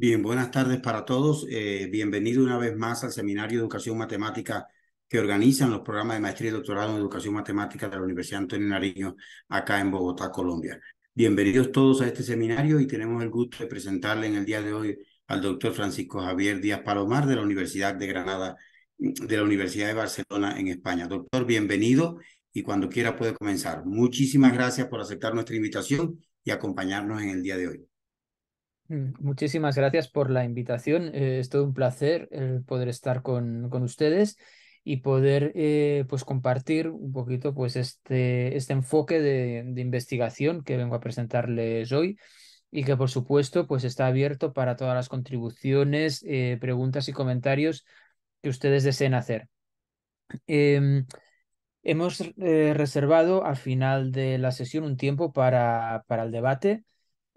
Bien, buenas tardes para todos. Eh, bienvenido una vez más al Seminario de Educación Matemática que organizan los programas de maestría y doctorado en Educación Matemática de la Universidad Antonio Nariño, acá en Bogotá, Colombia. Bienvenidos todos a este seminario y tenemos el gusto de presentarle en el día de hoy al doctor Francisco Javier Díaz Palomar de la Universidad de Granada, de la Universidad de Barcelona en España. Doctor, bienvenido y cuando quiera puede comenzar. Muchísimas gracias por aceptar nuestra invitación y acompañarnos en el día de hoy. Mm, muchísimas gracias por la invitación. Eh, es todo un placer eh, poder estar con, ustedes y poder eh, pues compartir un poquito pues este, este enfoque de, investigación que vengo a presentarles hoy y que por supuesto pues está abierto para todas las contribuciones, preguntas y comentarios que ustedes deseen hacer. Em, hemos reservado al final de la sesión un tiempo para, para el debate.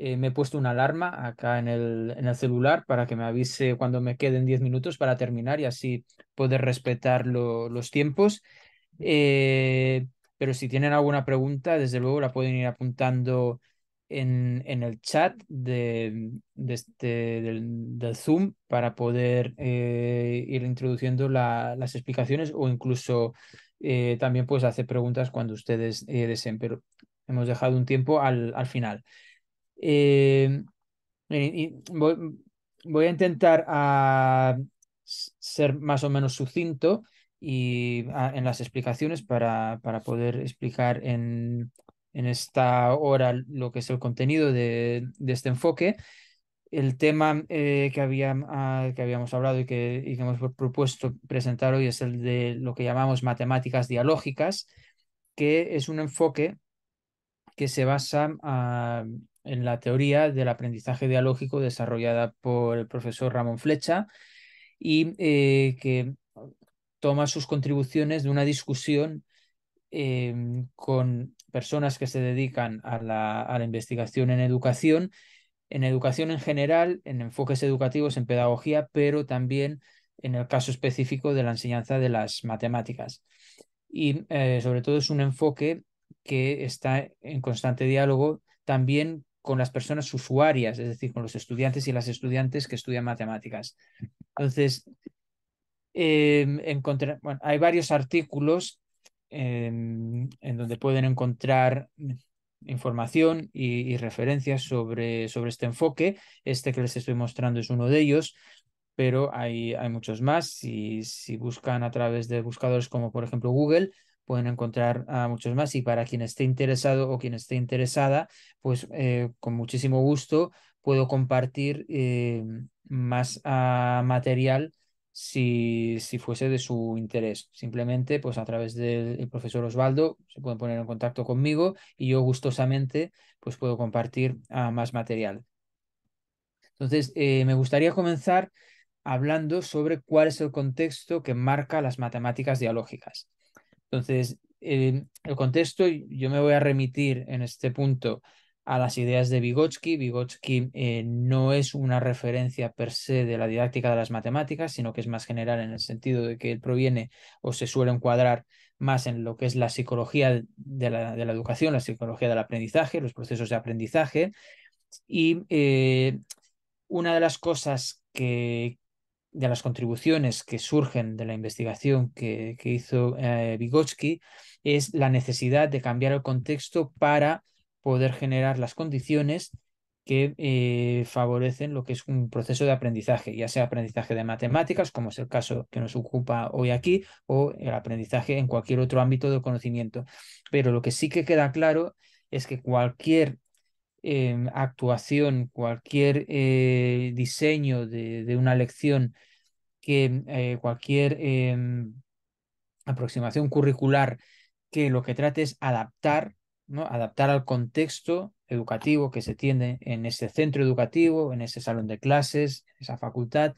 Eh, me he puesto una alarma acá en el, en el celular para que me avise cuando me queden 10 minutos para terminar y así poder respetar los tiempos. Eh, pero si tienen alguna pregunta, desde luego la pueden ir apuntando en, el chat de, este, del, Zoom para poder eh, ir introduciendo las explicaciones o incluso también pues hacer preguntas cuando ustedes deseen. Pero hemos dejado un tiempo al final. Eh, voy, a intentar a ah, ser más o menos sucinto y ah, en las explicaciones para, para poder explicar en, en, esta hora lo que es el contenido de, este enfoque el tema eh, que, había, ah, que habíamos hablado y que, hemos propuesto presentar hoy es el de lo que llamamos matemáticas dialógicas, que es un enfoque que se basa a en la teoría del aprendizaje dialógico desarrollada por el profesor Ramón Flecha y eh, que toma sus contribuciones de una discusión em, con personas que se dedican a la, investigación en educación, en educación en general, en enfoques educativos, en pedagogía, pero también en el caso específico de la enseñanza de las matemáticas. Y eh, sobre todo es un enfoque que está en constante diálogo también con las personas usuarias, es decir, con los estudiantes y las estudiantes que estudian matemáticas. Entonces, em, hay varios artículos em, en donde pueden encontrar información y, referencias sobre, sobre este enfoque. Este que les estoy mostrando es uno de ellos, pero hay, hay muchos más. si buscan a través de buscadores como por ejemplo Google, pueden encontrar a muchos más. Y para quien esté interesado o quien esté interesada, pues eh, con muchísimo gusto puedo compartir eh, más ah, material si, si, fuese de su interés. Simplemente, pues a través del profesor Osvaldo se pueden poner en contacto conmigo y yo gustosamente pues puedo compartir ah, más material. Entonces, eh, me gustaría comenzar hablando sobre cuál es el contexto que marca las matemáticas dialógicas. Entonces, el contexto, yo me voy a remitir en este punto a las ideas de Vygotsky. Vygotsky eh, no es una referencia per se de la didáctica de las matemáticas, sino que es más general en el sentido de que él proviene o se suele encuadrar más en lo que es la psicología de la, educación, la psicología del aprendizaje, los procesos de aprendizaje. Y eh, una de las cosas que, de las contribuciones que surgen de la investigación que, hizo eh, Vygotsky es la necesidad de cambiar el contexto para poder generar las condiciones que eh, favorecen lo que es un proceso de aprendizaje, ya sea aprendizaje de matemáticas, como es el caso que nos ocupa hoy aquí, o el aprendizaje en cualquier otro ámbito del conocimiento. Pero lo que sí que queda claro es que cualquier Em, actuación, cualquier eh, diseño de, una lección, que em, eh, cualquier em, aproximación curricular que lo que trate es adaptar, ¿no? adaptar al contexto educativo que se tiene en ese centro educativo, en ese salón de clases, en esa facultad,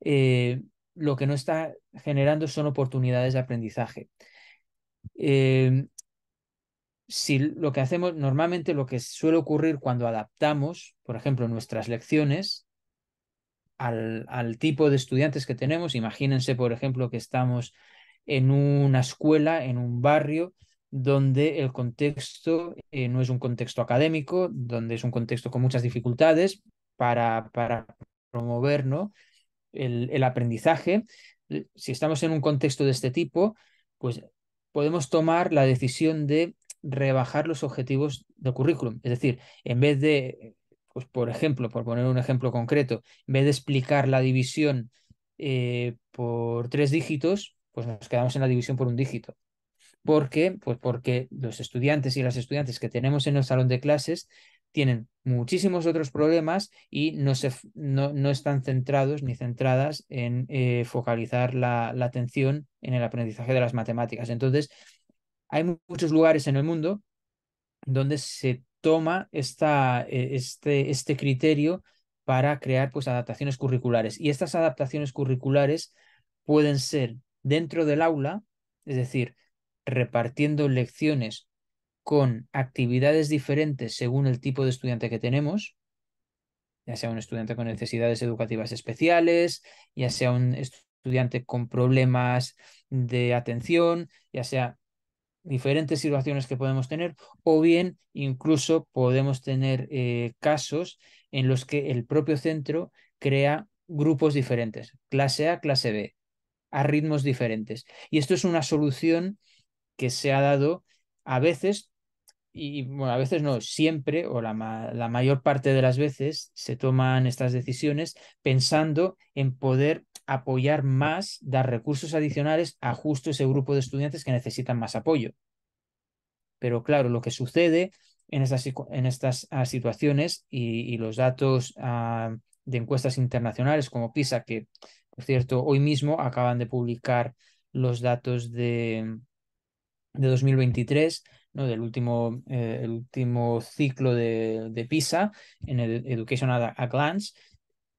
eh, lo que no está generando son oportunidades de aprendizaje si lo que hacemos, normalmente lo que suele ocurrir cuando adaptamos, por ejemplo, nuestras lecciones al, tipo de estudiantes que tenemos, imagínense, por ejemplo, que estamos en una escuela, en un barrio, donde el contexto eh, no es un contexto académico, donde es un contexto con muchas dificultades para, para promover el, el, aprendizaje. Si estamos en un contexto de este tipo, pues podemos tomar la decisión de rebajar los objetivos del currículum. Es decir, en vez de, pues por ejemplo, por poner un ejemplo concreto, en vez de explicar la división eh, por tres dígitos, pues nos quedamos en la división por un dígito. ¿Por qué? Pues porque los estudiantes y las estudiantes que tenemos en el salón de clases tienen muchísimos otros problemas y no, se, no, no están centrados ni centradas en eh, focalizar la, la atención en el aprendizaje de las matemáticas. Entonces, hay muchos lugares en el mundo donde se toma esta, e, este, este criterio para crear pues, adaptaciones curriculares. Y estas adaptaciones curriculares pueden ser dentro del aula, es decir, repartiendo lecciones con actividades diferentes según el tipo de estudiante que tenemos, ya sea un estudiante con necesidades educativas especiales, ya sea un estudiante con problemas de atención, ya sea diferentes situaciones que podemos tener o bien incluso podemos tener eh, casos en los que el propio centro crea grupos diferentes, clase A, clase B, a ritmos diferentes. Y esto es una solución que se ha dado a veces y bueno, a veces no, siempre o la, mayor parte de las veces se toman estas decisiones pensando en poder apoyar más, dar recursos adicionales a justo ese grupo de estudiantes que necesitan más apoyo. Pero claro, lo que sucede en estas, en estas ah, situaciones y, los datos ah, de encuestas internacionales como PISA, que por cierto, hoy mismo acaban de publicar los datos de, de 2023, del último, eh, el último ciclo de, PISA en el Education at a Glance.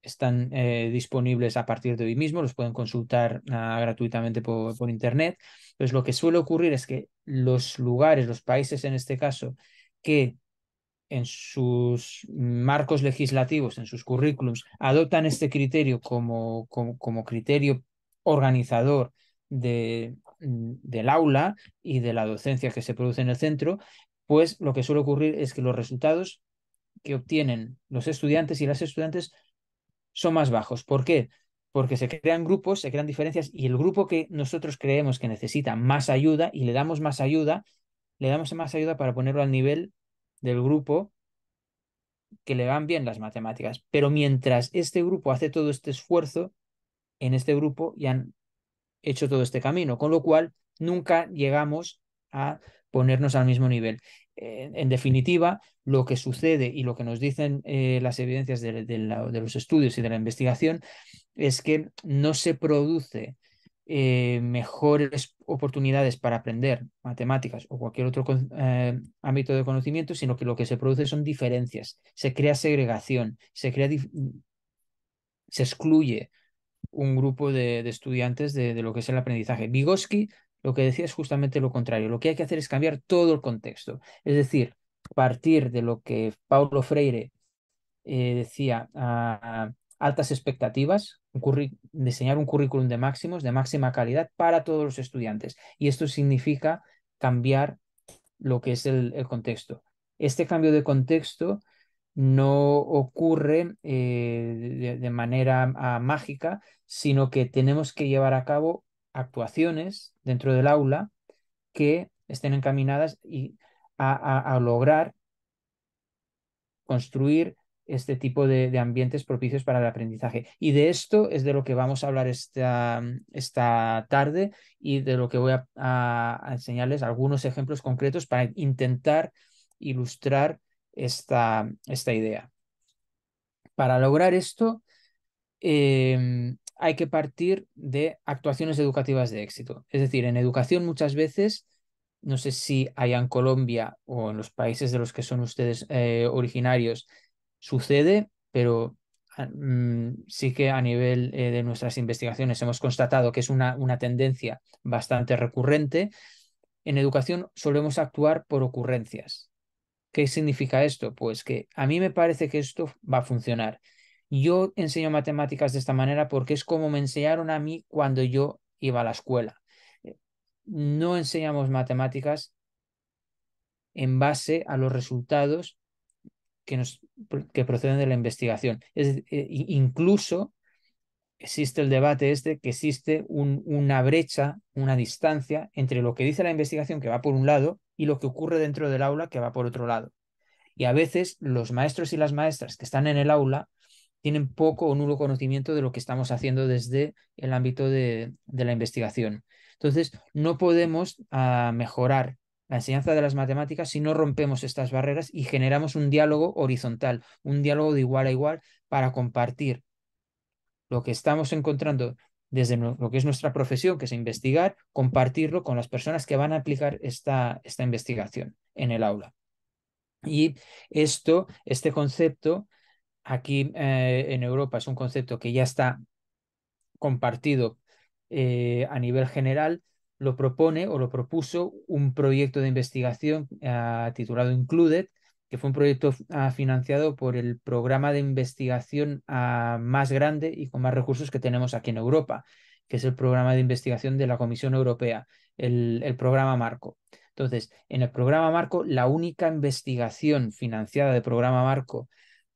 Están eh, disponibles a partir de hoy mismo, los pueden consultar ah, gratuitamente por, Internet. Entonces, lo que suele ocurrir es que los lugares, los países en este caso, que en sus marcos legislativos, en sus currículums, adoptan este criterio como, como criterio organizador de, Mm, del aula y de la docencia que se produce en el centro, pues lo que suele ocurrir es que los resultados que obtienen los estudiantes y las estudiantes son más bajos. ¿Por qué? Porque se crean grupos, se crean diferencias y el grupo que nosotros creemos que necesita más ayuda y le damos más ayuda, le damos más ayuda para ponerlo al nivel del grupo que le van bien las matemáticas. Pero mientras este grupo hace todo este esfuerzo, en este grupo ya hecho todo este camino, con lo cual nunca llegamos a ponernos al mismo nivel. en definitiva, lo que sucede y lo que nos dicen eh, las evidencias de, los estudios y de la investigación es que no se produce eh, mejores oportunidades para aprender matemáticas o cualquier otro eh, ámbito de conocimiento, sino que lo que se produce son diferencias, se crea segregación, se, crea se excluye un grupo de, estudiantes de, lo que es el aprendizaje. Vygotsky lo que decía es justamente lo contrario. Lo que hay que hacer es cambiar todo el contexto. Es decir, partir de lo que Paulo Freire eh, decía, a, ah, altas expectativas, diseñar un currículum de máximos, de máxima calidad para todos los estudiantes. Y esto significa cambiar lo que es el contexto. Este cambio de contexto no ocurre eh, de, manera ah, mágica, sino que tenemos que llevar a cabo actuaciones dentro del aula que estén encaminadas y a, lograr construir este tipo de, ambientes propicios para el aprendizaje. Y de esto es de lo que vamos a hablar esta, esta tarde y de lo que voy a, a enseñarles algunos ejemplos concretos para intentar ilustrar esta, esta idea. Para lograr esto, em, hay que partir de actuaciones educativas de éxito. Es decir, en educación muchas veces, no sé si allá en Colombia o en los países de los que son ustedes eh, originarios, sucede, pero ah, mm, sí que a nivel eh, de nuestras investigaciones hemos constatado que es una, una tendencia bastante recurrente. En educación solemos actuar por ocurrencias. ¿Qué significa esto? Pues que a mí me parece que esto va a funcionar. Yo enseño matemáticas de esta manera porque es como me enseñaron a mí cuando yo iba a la escuela. No enseñamos matemáticas en base a los resultados que, nos, proceden de la investigación. Es, eh, incluso existe el debate este, que existe una brecha, una distancia entre lo que dice la investigación, que va por un lado, y lo que ocurre dentro del aula, que va por otro lado. Y a veces los maestros y las maestras que están en el aula tienen poco o nulo conocimiento de lo que estamos haciendo desde el ámbito de, la investigación. Entonces, no podemos ah, mejorar la enseñanza de las matemáticas si no rompemos estas barreras y generamos un diálogo horizontal, un diálogo de igual a igual para compartir lo que estamos encontrando desde lo que es nuestra profesión, que es investigar, compartirlo con las personas que van a aplicar esta, esta investigación en el aula. Y esto, este concepto, aquí eh, en Europa es un concepto que ya está compartido eh, a nivel general, lo propone o lo propuso un proyecto de investigación ah, titulado Included, que fue un proyecto ah, financiado por el programa de investigación ah, más grande y con más recursos que tenemos aquí en Europa, que es el programa de investigación de la Comisión Europea, el, programa Marco. Entonces, en el programa Marco, la única investigación financiada de programa Marco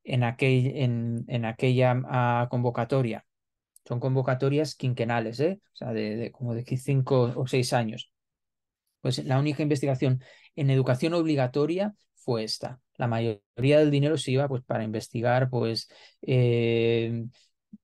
en, aquella ah, convocatoria, son convocatorias quinquenales, ¿eh? o sea, de, de como de cinco o seis años, pues la única investigación en educación obligatoria fue esta. La mayoría del dinero se iba pues, para investigar pues, eh,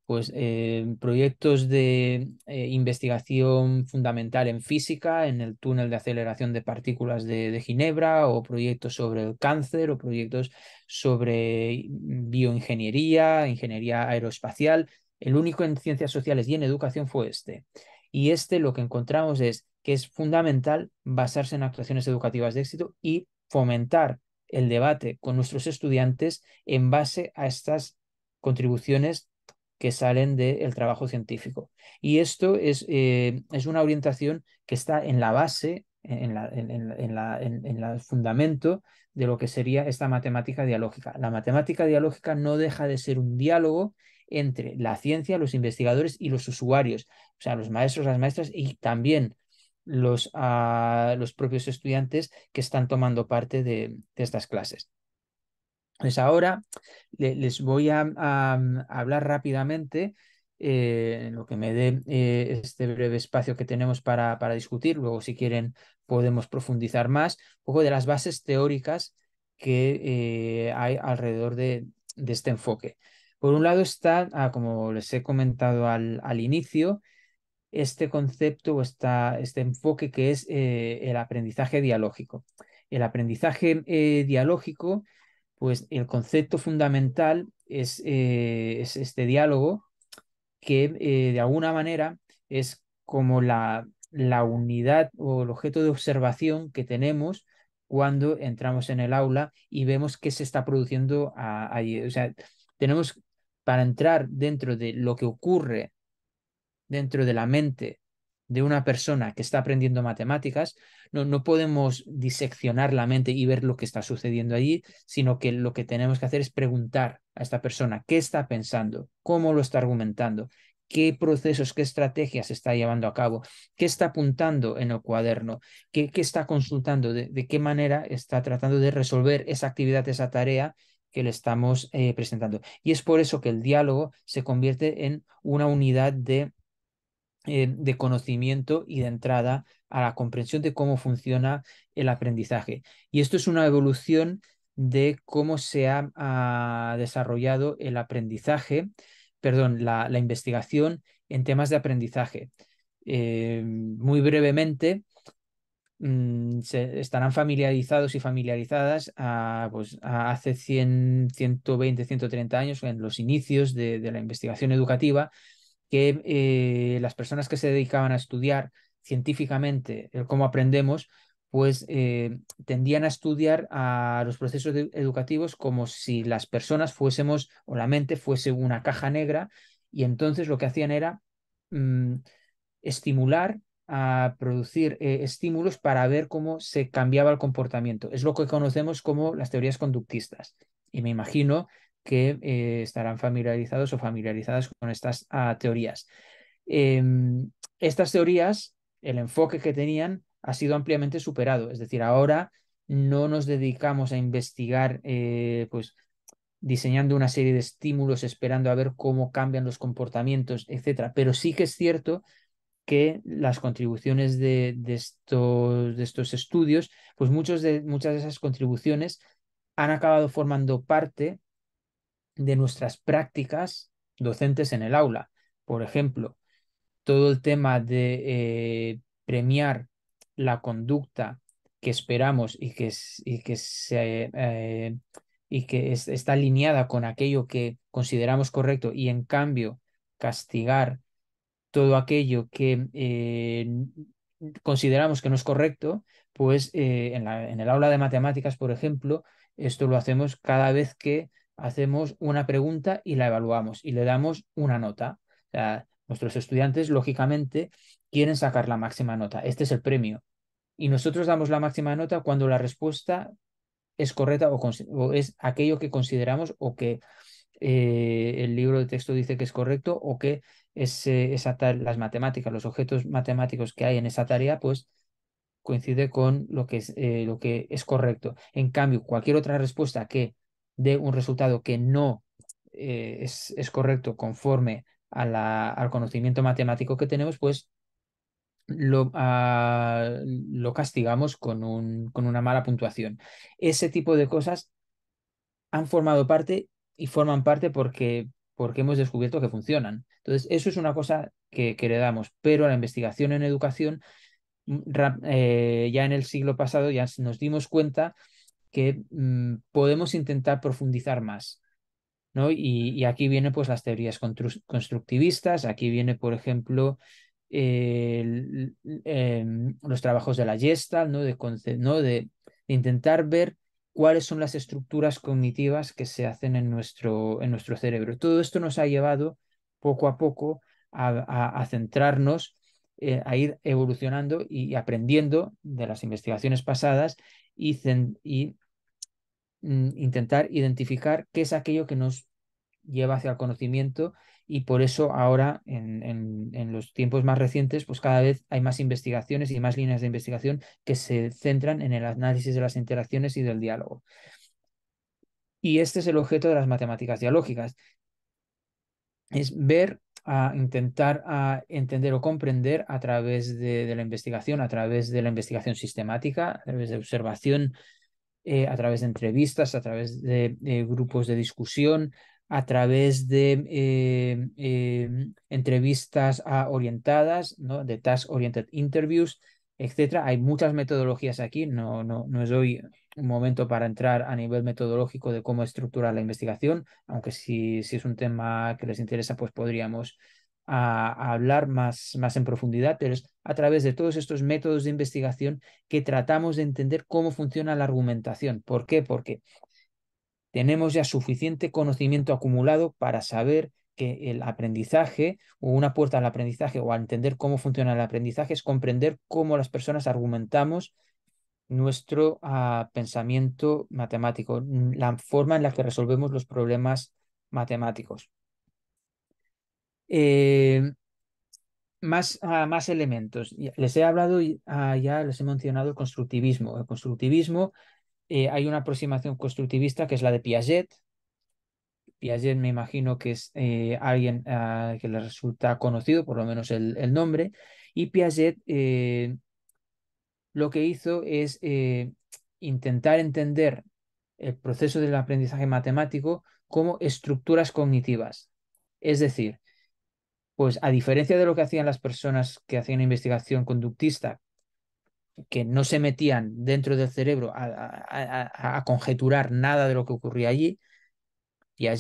pues, eh, proyectos de eh, investigación fundamental en física, en el túnel de aceleración de partículas de, de Ginebra, o proyectos sobre el cáncer, o proyectos sobre bioingeniería, ingeniería aeroespacial. El único en ciencias sociales y en educación fue este. Y este lo que encontramos es que es fundamental basarse en actuaciones educativas de éxito y fomentar el debate con nuestros estudiantes en base a estas contribuciones que salen del trabajo científico. Y esto es, eh, es, una orientación que está en la base, en, la, en, la, en, el fundamento de lo que sería esta matemática dialógica. La matemática dialógica no deja de ser un diálogo entre la ciencia, los investigadores y los usuarios, o sea, los maestros, las maestras y también los, a ah, los propios estudiantes que están tomando parte de, estas clases. Pues ahora les voy a, mm, hablar rápidamente eh, en lo que me dé eh, este breve espacio que tenemos para, discutir. Luego, si quieren, podemos profundizar más, un poco de las bases teóricas que eh, hay alrededor de, este enfoque. Por un lado está, ah, como les he comentado al inicio, este concepto o esta, este enfoque que es eh, el aprendizaje dialógico. El aprendizaje eh, dialógico, pues el concepto fundamental es, eh, este diálogo que de alguna manera es como la, la unidad o el objeto de observación que tenemos cuando entramos en el aula y vemos qué se está produciendo allí. O sea, tenemos para entrar dentro de lo que ocurre dentro de la mente de una persona que está aprendiendo matemáticas, no, no podemos diseccionar la mente y ver lo que está sucediendo allí, sino que lo que tenemos que hacer es preguntar a esta persona qué está pensando, cómo lo está argumentando, qué procesos, qué estrategias está llevando a cabo, qué está apuntando en el cuaderno, qué, qué está consultando, de, qué manera está tratando de resolver esa actividad, esa tarea que le estamos eh, presentando. Y es por eso que el diálogo se convierte en una unidad de eh, de conocimiento y de entrada a la comprensión de cómo funciona el aprendizaje. Y esto es una evolución de cómo se ha, desarrollado el aprendizaje, perdón, la, investigación en temas de aprendizaje. Eh, muy brevemente, mm, se estarán familiarizados y familiarizadas a, pues, hace 100, 120, 130 años, en los inicios de la investigación educativa, que eh, las personas que se dedicaban a estudiar científicamente el cómo aprendemos, pues eh, tendían a estudiar a los procesos educativos como si las personas fuésemos o la mente fuese una caja negra y entonces lo que hacían era mm, estimular a producir eh, estímulos para ver cómo se cambiaba el comportamiento. Es lo que conocemos como las teorías conductistas. Y me imagino que eh, estarán familiarizados o familiarizadas con estas ah, teorías. Em, estas teorías, el enfoque que tenían ha sido ampliamente superado, es decir, ahora no nos dedicamos a investigar eh, pues, diseñando una serie de estímulos esperando a ver cómo cambian los comportamientos, etcétera, pero sí que es cierto que las contribuciones de, estos, de estos, estudios, pues muchos de, muchas de esas contribuciones han acabado formando parte de nuestras prácticas docentes en el aula. Por ejemplo, todo el tema de eh, premiar la conducta que esperamos y que, que, y que eh, está alineada con aquello que consideramos correcto y en cambio castigar todo aquello que eh, consideramos que no es correcto, pues en, el aula de matemáticas, por ejemplo, esto lo hacemos cada vez que hacemos una pregunta y la evaluamos y le damos una nota. nuestros estudiantes, lógicamente, quieren sacar la máxima nota. Este es el premio. Y nosotros damos la máxima nota cuando la respuesta es correcta o, es aquello que consideramos o que eh, el libro de texto dice que es correcto o que las matemáticas, los objetos matemáticos que hay en esa tarea, pues coincide con lo que es, eh, lo que es correcto. En cambio, cualquier otra respuesta que de un resultado que no eh, es, correcto conforme a la, al conocimiento matemático que tenemos, pues lo, ah, lo castigamos con, un, con una mala puntuación. Ese tipo de cosas han formado parte y forman parte porque, porque hemos descubierto que funcionan. Entonces, eso es una cosa que, que heredamos, pero la investigación en educación, mm, eh, ya en el siglo pasado, ya nos dimos cuenta Mm, podemos intentar profundizar más. ¿no? Y, aquí vienen pues, las teorías constructivistas, aquí viene, por ejemplo, em, los trabajos de la Gestalt, ¿no? De, intentar ver cuáles son las estructuras cognitivas que se hacen en nuestro, en nuestro cerebro. Todo esto nos ha llevado poco a poco a, centrarnos, eh, a ir evolucionando y aprendiendo de las investigaciones pasadas y, y Mm, intentar identificar qué es aquello que nos lleva hacia el conocimiento y por eso ahora en, los tiempos más recientes pues cada vez hay más investigaciones y más líneas de investigación que se centran en el análisis de las interacciones y del diálogo. Y este es el objeto de las matemáticas dialógicas. Es ver, a intentar a entender o comprender a través de, de la investigación, a través de la investigación sistemática, a través de observación eh, a través de entrevistas, a través de, grupos de discusión, a través de eh, em, entrevistas orientadas, de task-oriented interviews, etcétera. Hay muchas metodologías aquí, no, no, no es hoy un momento para entrar a nivel metodológico de cómo estructurar la investigación, aunque si, si es un tema que les interesa, pues podríamos a, hablar más, en profundidad, pero es a través de todos estos métodos de investigación que tratamos de entender cómo funciona la argumentación. ¿Por qué? Porque tenemos ya suficiente conocimiento acumulado para saber que el aprendizaje o una puerta al aprendizaje o a entender cómo funciona el aprendizaje es comprender cómo las personas argumentamos nuestro ah, pensamiento matemático, la forma en la que resolvemos los problemas matemáticos. Eh, más, ah, más elementos. Les he hablado, ah, ya les he mencionado el constructivismo. El constructivismo, eh, hay una aproximación constructivista que es la de Piaget. Piaget me imagino que es eh, alguien ah, que le resulta conocido, por lo menos el, nombre. Y Piaget lo que hizo es intentar entender el proceso del aprendizaje matemático como estructuras cognitivas. Es decir, pues a diferencia de lo que hacían las personas que hacían investigación conductista, que no se metían dentro del cerebro a, conjeturar nada de lo que ocurría allí, y uh,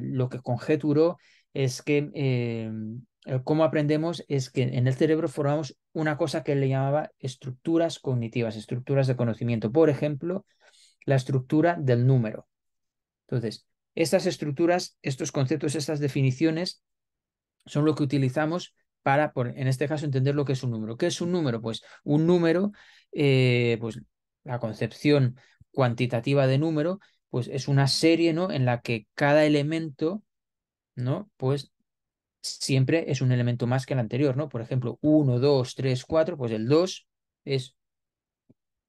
lo que conjeturó es que em, cómo aprendemos es que en el cerebro formamos una cosa que él le llamaba estructuras cognitivas, estructuras de conocimiento. Por ejemplo, la estructura del número. Entonces, estas estructuras, estos conceptos, estas definiciones son los que utilizamos para, en este caso, entender lo que es un número. ¿Qué es un número? Pues un número, eh, pues la concepción cuantitativa de número, pues es una serie, ¿no? En la que cada elemento, ¿no? Pues siempre es un elemento más que el anterior, ¿no? Por ejemplo, 1, 2, 3, 4, pues el 2 es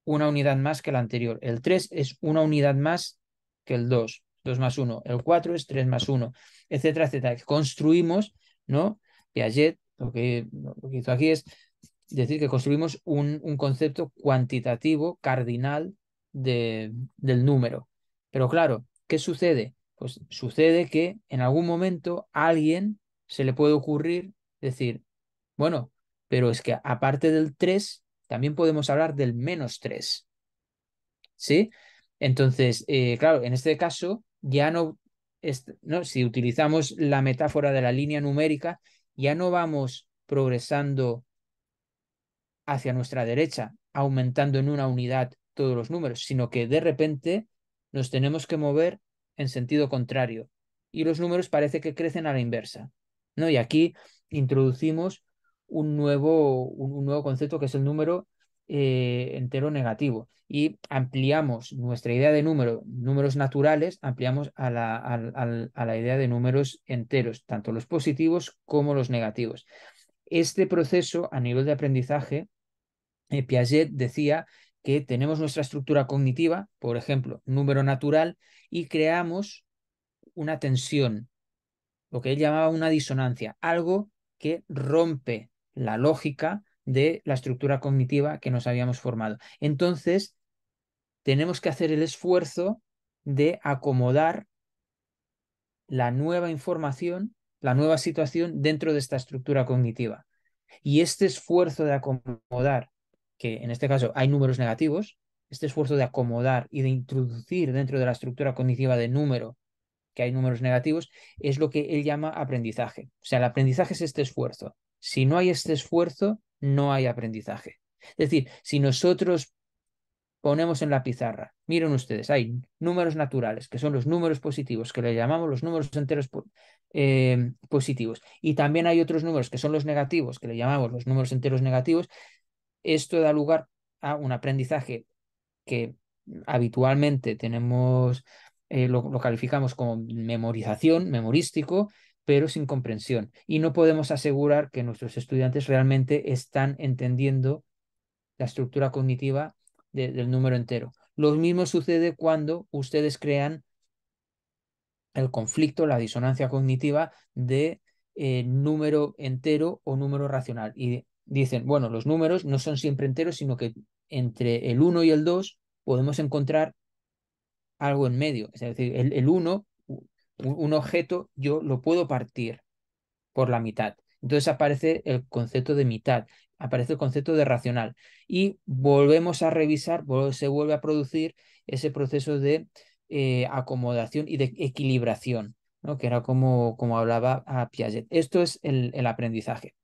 una unidad más que el anterior. El 3 es una unidad más que el 2, 2 más 1. El 4 es 3 más 1, etcétera, etcétera. Construimos ¿no? Piaget lo que, hizo aquí es decir que construimos un, concepto cuantitativo, cardinal del número. Pero claro, ¿qué sucede? Pues sucede que en algún momento a alguien se le puede ocurrir decir, bueno, pero es que aparte del 3, también podemos hablar del menos 3. ¿Sí? Entonces, eh, claro, en este caso ya no este, ¿no? si utilizamos la metáfora de la línea numérica, ya no vamos progresando hacia nuestra derecha, aumentando en una unidad todos los números, sino que de repente nos tenemos que mover en sentido contrario y los números parece que crecen a la inversa. ¿no? Y aquí introducimos un nuevo, un nuevo concepto que es el número eh, entero negativo. Y ampliamos nuestra idea de número, números naturales, ampliamos a la, idea de números enteros, tanto los positivos como los negativos. Este proceso a nivel de aprendizaje, eh, Piaget decía que tenemos nuestra estructura cognitiva, por ejemplo, número natural, y creamos una tensión, lo que él llamaba una disonancia, algo que rompe la lógica, de la estructura cognitiva que nos habíamos formado. Entonces, tenemos que hacer el esfuerzo de acomodar la nueva información, la nueva situación dentro de esta estructura cognitiva. Y este esfuerzo de acomodar, que en este caso hay números negativos, este esfuerzo de acomodar y de introducir dentro de la estructura cognitiva de número, que hay números negativos, es lo que él llama aprendizaje. O sea, el aprendizaje es este esfuerzo. Si no hay este esfuerzo, no hay aprendizaje. Es decir, si nosotros ponemos en la pizarra, miren ustedes, hay números naturales, que son los números positivos, que le llamamos los números enteros eh, positivos, y también hay otros números que son los negativos, que le llamamos los números enteros negativos, esto da lugar a un aprendizaje que habitualmente tenemos, eh, lo, calificamos como memorización, memorístico, pero sin comprensión. Y no podemos asegurar que nuestros estudiantes realmente están entendiendo la estructura cognitiva del número entero. Lo mismo sucede cuando ustedes crean el conflicto, la disonancia cognitiva de eh, número entero o número racional. Y dicen, bueno, los números no son siempre enteros, sino que entre el 1 y el 2 podemos encontrar algo en medio. Es decir, el, el 1 un objeto yo lo puedo partir por la mitad. Entonces aparece el concepto de mitad, aparece el concepto de racional. Y volvemos a revisar, se vuelve a producir ese proceso de eh, acomodación y de equilibración, ¿no? que era como, como hablaba Piaget. Esto es el, aprendizaje.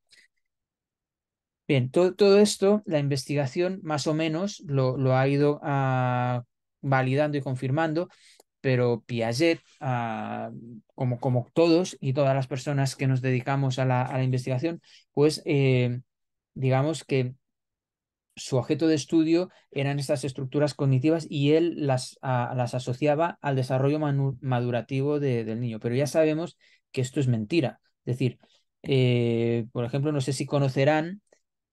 Bien, todo, esto, la investigación más o menos lo, lo ha ido a, ah, validando y confirmando pero Piaget, ah, como, como todos y todas las personas que nos dedicamos a la, a la investigación, pues eh, digamos que su objeto de estudio eran estas estructuras cognitivas y él las, ah, las asociaba al desarrollo madurativo del niño. Pero ya sabemos que esto es mentira. Es decir, eh, por ejemplo, no sé si conocerán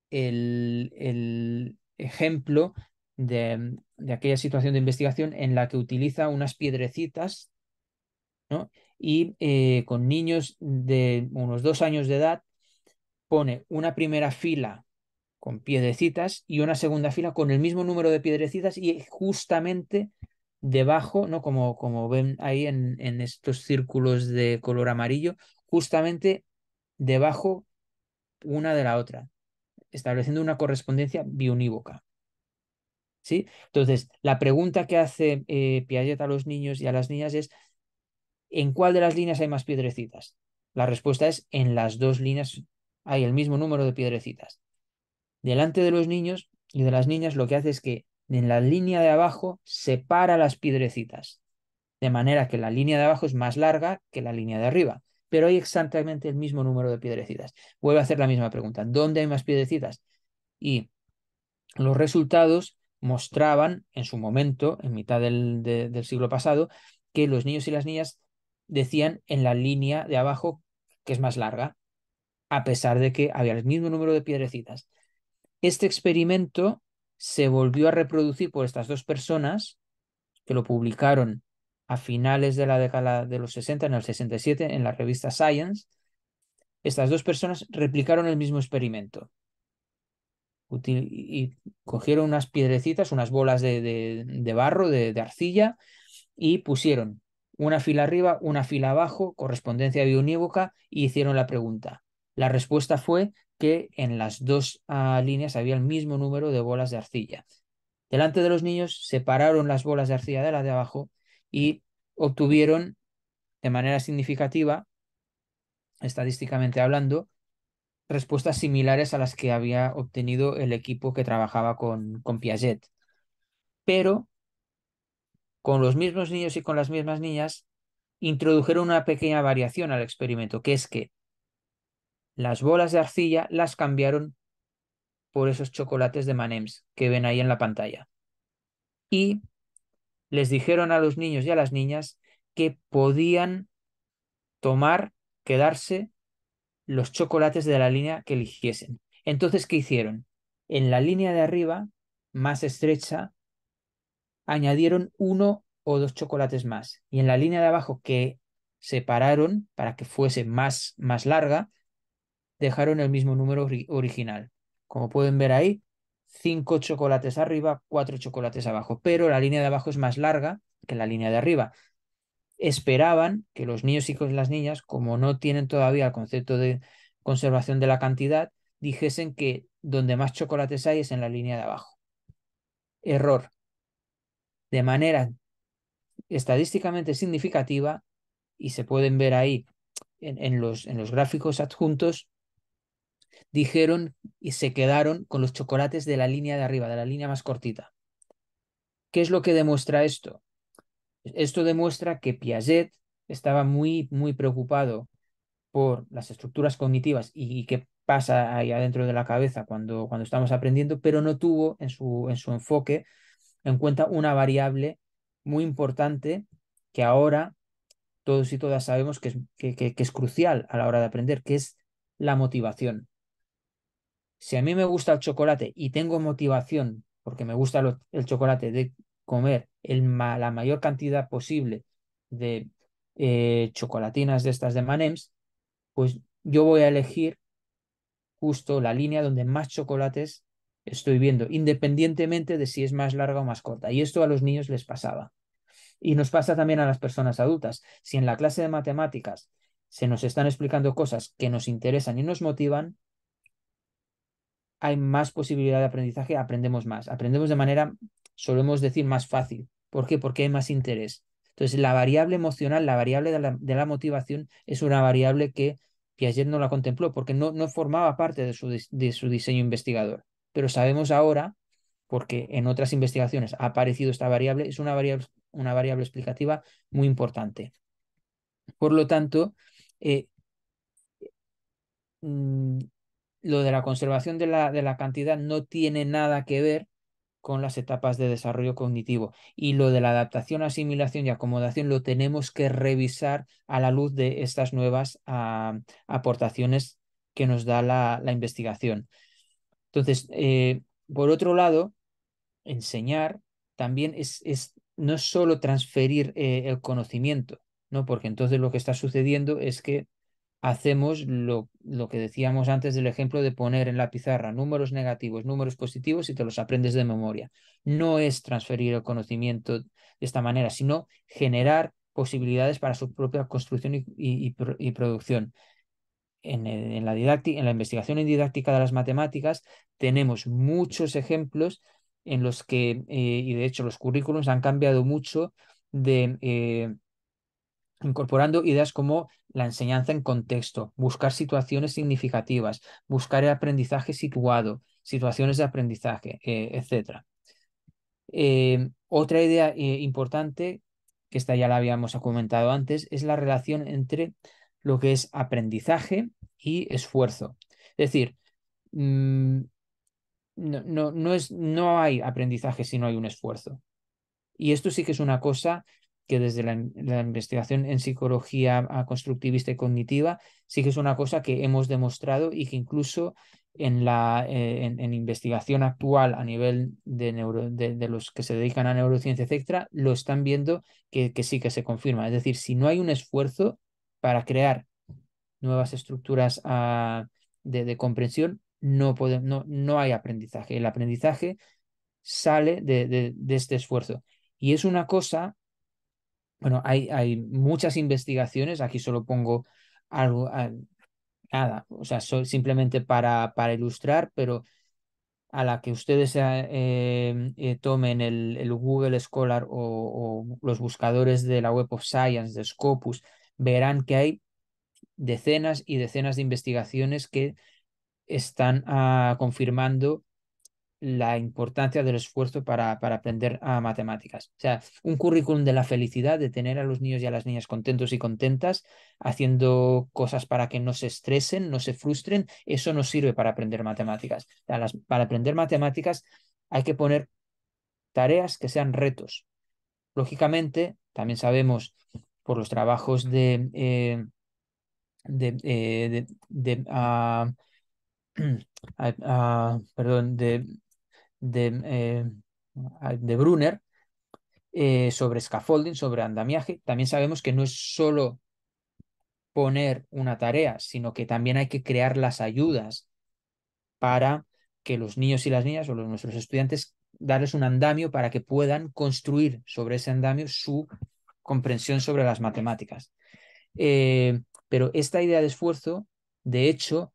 el, el ejemplo de de aquella situación de investigación en la que utiliza unas piedrecitas ¿no? y eh, con niños de unos dos años de edad pone una primera fila con piedrecitas y una segunda fila con el mismo número de piedrecitas y justamente debajo, ¿no? como, como ven ahí en, en estos círculos de color amarillo, justamente debajo una de la otra, estableciendo una correspondencia biunívoca. Entonces, la pregunta que hace eh, Piaget a los niños y a las niñas es, ¿en cuál de las líneas hay más piedrecitas? La respuesta es, en las dos líneas hay el mismo número de piedrecitas. Delante de los niños y de las niñas lo que hace es que en la línea de abajo separa las piedrecitas, de manera que la línea de abajo es más larga que la línea de arriba, pero hay exactamente el mismo número de piedrecitas. Vuelvo a hacer la misma pregunta, ¿dónde hay más piedrecitas? Y los resultados mostraban en su momento, en mitad del, siglo pasado, que los niños y las niñas decían en la línea de abajo que es más larga, a pesar de que había el mismo número de piedrecitas. Este experimento se volvió a reproducir por estas dos personas que lo publicaron a finales de la década de los 60, en el 67, en la revista Science. Estas dos personas replicaron el mismo experimento y cogieron unas piedrecitas, unas bolas de, de, barro, de, arcilla, y pusieron una fila arriba, una fila abajo, correspondencia bionívoca, y hicieron la pregunta. La respuesta fue que en las dos ah, líneas había el mismo número de bolas de arcilla. Delante de los niños separaron las bolas de arcilla de la de abajo y obtuvieron de manera significativa, estadísticamente hablando, respuestas similares a las que había obtenido el equipo que trabajaba con, con Piaget. Pero con los mismos niños y con las mismas niñas, introdujeron una pequeña variación al experimento, que es que las bolas de arcilla las cambiaron por esos chocolates de Manems que ven ahí en la pantalla. Y les dijeron a los niños y a las niñas que podían tomar, quedarse los chocolates de la línea que eligiesen. Entonces, ¿qué hicieron? En la línea de arriba, más estrecha, añadieron uno o dos chocolates más. Y en la línea de abajo que separaron para que fuese más, más larga, dejaron el mismo número original. Como pueden ver ahí, cinco chocolates arriba, cuatro chocolates abajo. Pero la línea de abajo es más larga que la línea de arriba esperaban que los niños y las niñas, como no tienen todavía el concepto de conservación de la cantidad, dijesen que donde más chocolates hay es en la línea de abajo. Error. De manera estadísticamente significativa, y se pueden ver ahí en, los, en los gráficos adjuntos, dijeron y se quedaron con los chocolates de la línea de arriba, de la línea más cortita. ¿Qué es lo que demuestra esto? Esto demuestra que Piaget estaba muy, muy preocupado por las estructuras cognitivas y, qué pasa ahí adentro de la cabeza cuando, cuando estamos aprendiendo, pero no tuvo en su, en su enfoque en cuenta una variable muy importante que ahora todos y todas sabemos que es, que, es crucial a la hora de aprender, que es la motivación. Si a mí me gusta el chocolate y tengo motivación porque me gusta el chocolate de comer la mayor cantidad posible de eh, chocolatinas de estas de Manems, pues yo voy a elegir justo la línea donde más chocolates estoy viendo, independientemente de si es más larga o más corta. Y esto a los niños les pasaba. Y nos pasa también a las personas adultas. Si en la clase de matemáticas se nos están explicando cosas que nos interesan y nos motivan, hay más posibilidad de aprendizaje, aprendemos más, aprendemos de manera solemos decir más fácil. ¿Por qué? Porque hay más interés. Entonces, la variable emocional, la variable de la, motivación, es una variable que Piaget no la contempló porque no, no formaba parte de su, de su diseño investigador. Pero sabemos ahora, porque en otras investigaciones ha aparecido esta variable, es una variable, una variable explicativa muy importante. Por lo tanto, eh, mm, lo de la conservación de la, de la, cantidad no tiene nada que ver con las etapas de desarrollo cognitivo. Y lo de la adaptación, asimilación y acomodación lo tenemos que revisar a la luz de estas nuevas aportaciones que nos da la, investigación. Entonces, eh, por otro lado, enseñar también es, es no solo transferir eh, el conocimiento, ¿no? porque entonces lo que está sucediendo es que hacemos lo, lo, que decíamos antes del ejemplo de poner en la pizarra números negativos, números positivos y te los aprendes de memoria. No es transferir el conocimiento de esta manera, sino generar posibilidades para su propia construcción y, producción. En, la en la investigación en didáctica de las matemáticas tenemos muchos ejemplos en los que, eh, y de hecho los currículums han cambiado mucho de... Eh, incorporando ideas como la enseñanza en contexto, buscar situaciones significativas, buscar el aprendizaje situado, situaciones de aprendizaje, eh, etc. Em, otra idea eh, importante, que esta ya la habíamos comentado antes, es la relación entre lo que es aprendizaje y esfuerzo. Es decir, mm, no, no, es, no hay aprendizaje si no hay un esfuerzo. Y esto sí que es una cosa que desde la, investigación en psicología ah, constructivista y cognitiva sí que es una cosa que hemos demostrado y que incluso en la eh, en, investigación actual a nivel de, neuro, de, los que se dedican a neurociencia, etcétera, lo están viendo que, que sí que se confirma. Es decir, si no hay un esfuerzo para crear nuevas estructuras ah, de, comprensión, no, no, no, hay aprendizaje. El aprendizaje sale de, este esfuerzo. Y es una cosa bueno, hay, hay muchas investigaciones, aquí solo pongo algo, nada, o sea, simplemente para, para ilustrar, pero a la que ustedes eh, eh, tomen el, el, Google Scholar o, los buscadores de la Web of Science, de Scopus, verán que hay decenas y decenas de investigaciones que están ah, confirmando la importancia del esfuerzo para, para aprender a matemáticas. O sea, un currículum de la felicidad, de tener a los niños y a las niñas contentos y contentas, haciendo cosas para que no se estresen, no se frustren, eso no sirve para aprender matemáticas. para aprender matemáticas hay que poner tareas que sean retos. Lógicamente, también sabemos por los trabajos de... Eh, eh, de, de, ah, de eh, de, Brunner eh, sobre scaffolding, sobre andamiaje. También sabemos que no es solo poner una tarea, sino que también hay que crear las ayudas para que los niños y las niñas o los, nuestros estudiantes darles un andamio para que puedan construir sobre ese andamio su comprensión sobre las matemáticas. Eh, pero esta idea de esfuerzo, de hecho,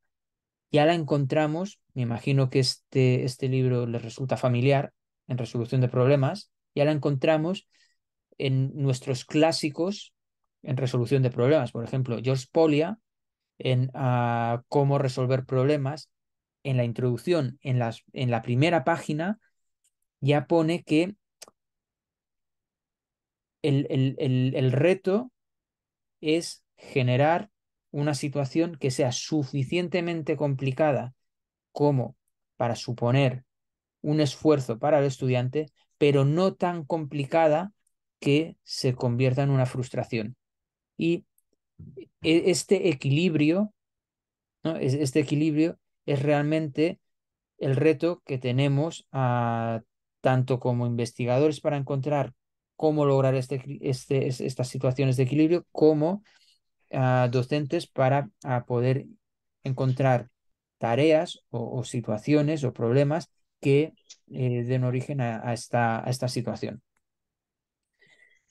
ya la encontramos me imagino que este, este libro les resulta familiar en resolución de problemas ya la encontramos en nuestros clásicos en resolución de problemas. Por ejemplo, George Polia en ah, Cómo resolver problemas, en la introducción, en, las, en la primera página, ya pone que el reto es generar una situación que sea suficientemente complicada como para suponer un esfuerzo para el estudiante, pero no tan complicada que se convierta en una frustración. Y e-, este equilibrio, ¿no? este equilibrio es realmente el reto que tenemos tanto como investigadores para encontrar cómo lograr este, este estas situaciones de equilibrio, como docentes para poder encontrar tareas o, situaciones o problemas que eh, den origen a, esta, situación.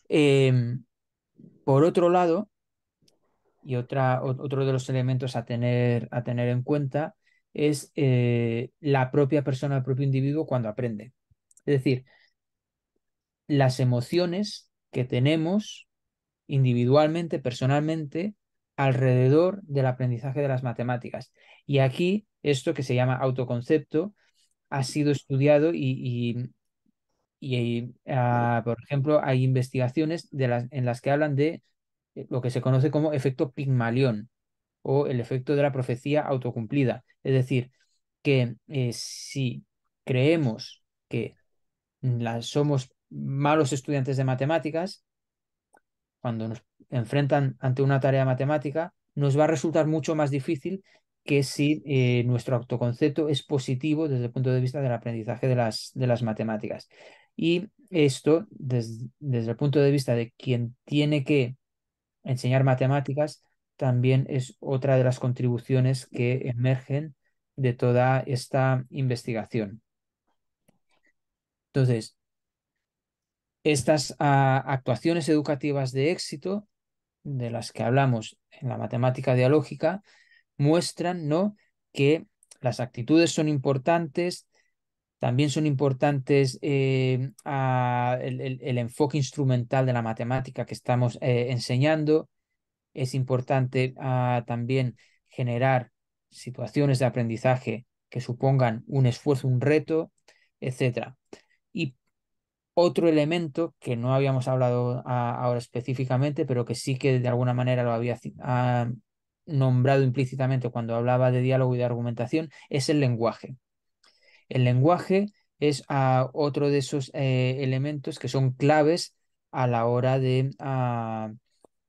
Em, por otro lado, y otra, otro de los elementos a tener, a tener en cuenta es eh, la propia persona, el propio individuo cuando aprende. Es decir, las emociones que tenemos individualmente, personalmente, alrededor del aprendizaje de las matemáticas. Y aquí esto que se llama autoconcepto ha sido estudiado y, y, eh, ah, por ejemplo, hay investigaciones de las, en las que hablan de eh, lo que se conoce como efecto Pigmalión o el efecto de la profecía autocumplida. Es decir, que eh, si creemos que somos malos estudiantes de matemáticas, cuando nos enfrentan ante una tarea matemática, nos va a resultar mucho más difícil que si eh, nuestro autoconcepto es positivo desde el punto de vista del aprendizaje de las, de las matemáticas. Y esto, desde el punto de vista de quien tiene que enseñar matemáticas, también es otra de las contribuciones que emergen de toda esta investigación. Entonces, estas ah, actuaciones educativas de éxito de las que hablamos en la matemática dialógica muestran ¿no? que las actitudes son importantes, también son importantes eh, el, enfoque instrumental de la matemática que estamos eh, enseñando, es importante ah, también generar situaciones de aprendizaje que supongan un esfuerzo, un reto, etc. Y otro elemento que no habíamos hablado ahora específicamente, pero que sí que de alguna manera lo había nombrado implícitamente cuando hablaba de diálogo y de argumentación, es el lenguaje. El lenguaje es ah, otro de esos eh, elementos que son claves a la hora de, ah,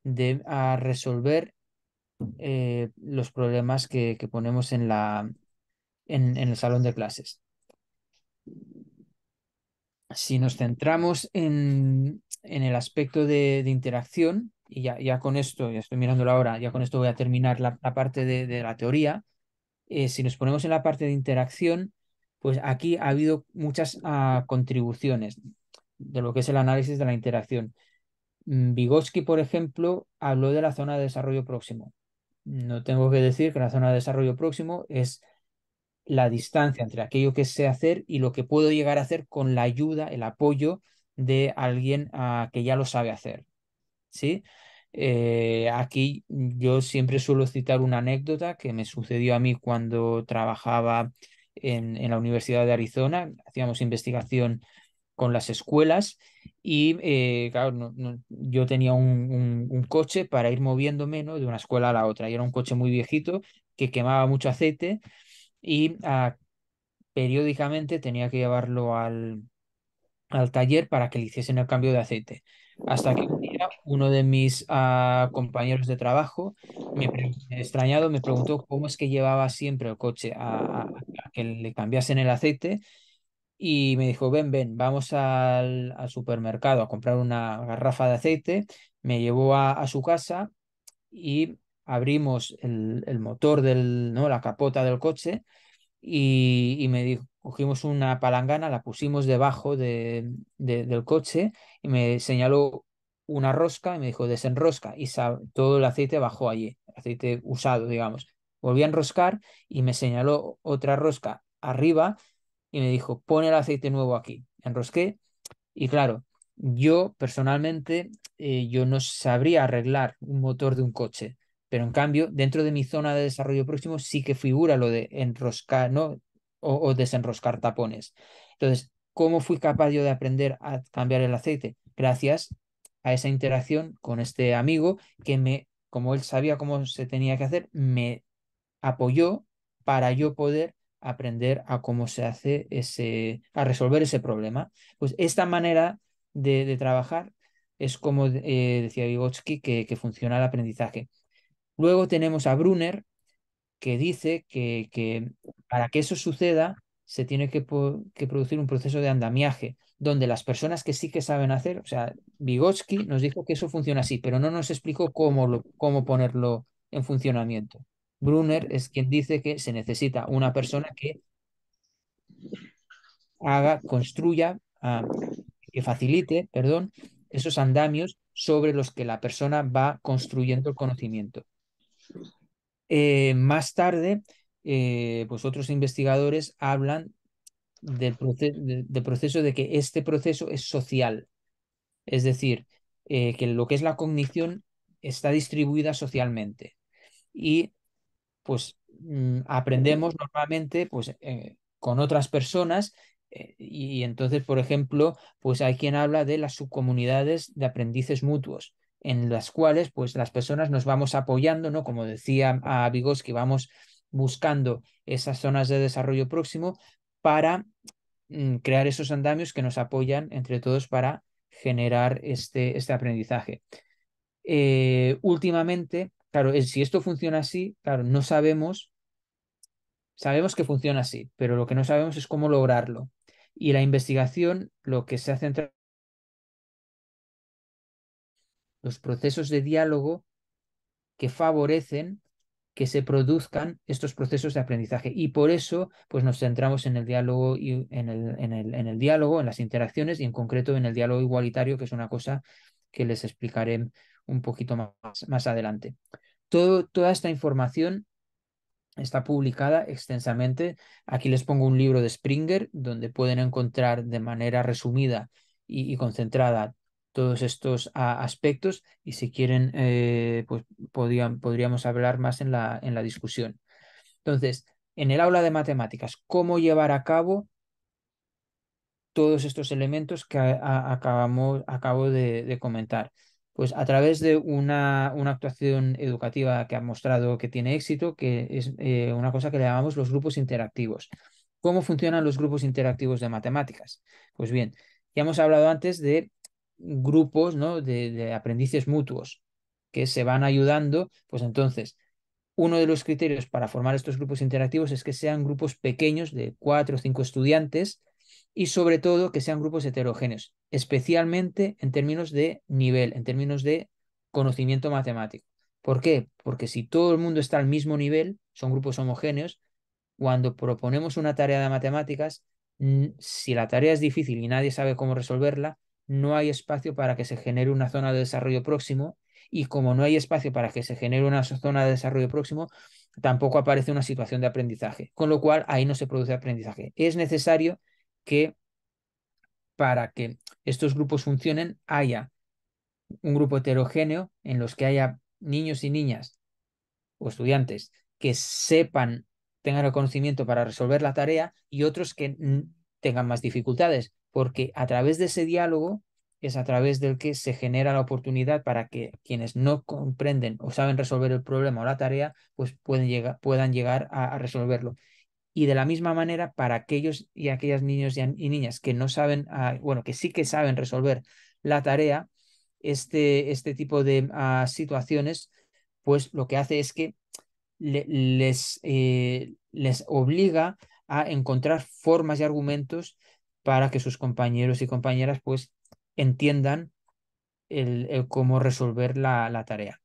de ah, resolver eh, los problemas que, ponemos en, la, en el salón de clases si nos centramos en, el aspecto de, interacción, y ya, ya, con esto, ya estoy mirándolo ahora, ya con esto voy a terminar la, parte de, la teoría, eh, si nos ponemos en la parte de interacción, pues aquí ha habido muchas ah, contribuciones de lo que es el análisis de la interacción. Mm, Vygotsky, por ejemplo, habló de la zona de desarrollo próximo. No tengo que decir que la zona de desarrollo próximo es la distancia entre aquello que sé hacer y lo que puedo llegar a hacer con la ayuda, el apoyo de alguien ah, que ya lo sabe hacer. ¿Sí? Eh, aquí yo siempre suelo citar una anécdota que me sucedió a mí cuando trabajaba en, la Universidad de Arizona, hacíamos investigación con las escuelas y eh, claro, yo tenía un, coche para ir moviéndome menos de una escuela a la otra y era un coche muy viejito que quemaba mucho aceite y ah, periódicamente tenía que llevarlo al, taller para que le hiciesen el cambio de aceite. Hasta que un día uno de mis ah, compañeros de trabajo, me, extrañado, me preguntó cómo es que llevaba siempre el coche a, que le cambiasen el aceite. Y me dijo, ven, ven, vamos al, supermercado a comprar una garrafa de aceite. Me llevó a su casa y abrimos el, motor del, ¿no? La capota del coche y, me dijo, cogimos una palangana, la pusimos debajo del coche y me señaló una rosca y me dijo desenrosca y todo el aceite bajó allí, aceite usado, digamos. Volví a enroscar y me señaló otra rosca arriba y me dijo pon el aceite nuevo aquí. Enrosqué y claro, yo personalmente eh, yo no sabría arreglar un motor de un coche. Pero en cambio, dentro de mi zona de desarrollo próximo sí que figura lo de enroscar ¿no? o, desenroscar tapones. Entonces, ¿cómo fui capaz yo de aprender a cambiar el aceite? Gracias a esa interacción con este amigo que me, como él sabía cómo se tenía que hacer, me apoyó para yo poder aprender a cómo se hace ese, a resolver ese problema. Pues esta manera de, trabajar es como eh, decía Vygotsky que funciona el aprendizaje. Luego tenemos a Brunner, que dice que, para que eso suceda se tiene que, producir un proceso de andamiaje, donde las personas que sí que saben hacer, o sea, Vygotsky nos dijo que eso funciona así, pero no nos explicó cómo, cómo ponerlo en funcionamiento. Brunner es quien dice que se necesita una persona que haga, construya, ah, que facilite, perdón, esos andamios sobre los que la persona va construyendo el conocimiento. Eh, más tarde, eh, pues otros investigadores hablan del proceso de que este proceso es social, es decir, eh, que lo que es la cognición está distribuida socialmente y pues mm, aprendemos normalmente pues con otras personas y entonces, por ejemplo, pues hay quien habla de las subcomunidades de aprendices mutuos en las cuales pues las personas nos vamos apoyando, ¿no? Como decía a Vygotsky, vamos buscando esas zonas de desarrollo próximo para mm, crear esos andamios que nos apoyan entre todos para generar este, este aprendizaje. Eh, últimamente, claro, eh, si esto funciona así, claro, no sabemos, sabemos que funciona así, pero lo que no sabemos es cómo lograrlo. Y la investigación lo que se ha centrado los procesos de diálogo que favorecen que se produzcan estos procesos de aprendizaje. Y por eso, pues nos centramos en el diálogo y en el, en el, en el diálogo, en las interacciones, y en concreto en el diálogo igualitario, que es una cosa que les explicaré un poquito más, más adelante. toda esta información está publicada extensamente. Aquí les pongo un libro de Springer, donde pueden encontrar de manera resumida y concentrada todos estos ah, aspectos y si quieren, eh, pues podían, podríamos hablar más en la, en la discusión. Entonces, en el aula de matemáticas, ¿cómo llevar a cabo todos estos elementos que acabamos, acabo de, comentar? Pues a través de una, una, actuación educativa que ha mostrado que tiene éxito, que es eh, una cosa que le llamamos los grupos interactivos. ¿Cómo funcionan los grupos interactivos de matemáticas? Pues bien, ya hemos hablado antes de grupos ¿no? de, de aprendices mutuos que se van ayudando, pues entonces uno de los criterios para formar estos grupos interactivos es que sean grupos pequeños de cuatro o cinco estudiantes y sobre todo que sean grupos heterogéneos, especialmente en términos de nivel, en términos de conocimiento matemático. ¿Por qué? Porque si todo el mundo está al mismo nivel, son grupos homogéneos, cuando proponemos una tarea de matemáticas, si la tarea es difícil y nadie sabe cómo resolverla, no hay espacio para que se genere una zona de desarrollo próximo y como no hay espacio para que se genere una zona de desarrollo próximo, tampoco aparece una situación de aprendizaje, con lo cual ahí no se produce aprendizaje. Es necesario que para que estos grupos funcionen haya un grupo heterogéneo en los que haya niños y niñas o estudiantes que sepan, tengan el conocimiento para resolver la tarea y otros que tengan más dificultades porque a través de ese diálogo es a través del que se genera la oportunidad para que quienes no comprenden o saben resolver el problema o la tarea, pues pueden llegar, puedan llegar a, resolverlo. Y de la misma manera, para aquellos y aquellas niños y, niñas que no saben, ah, bueno, que sí que saben resolver la tarea, este, este tipo de ah, situaciones, pues lo que hace es que les, eh, les obliga a encontrar formas y argumentos para que sus compañeros y compañeras pues entiendan el, cómo resolver la, tarea.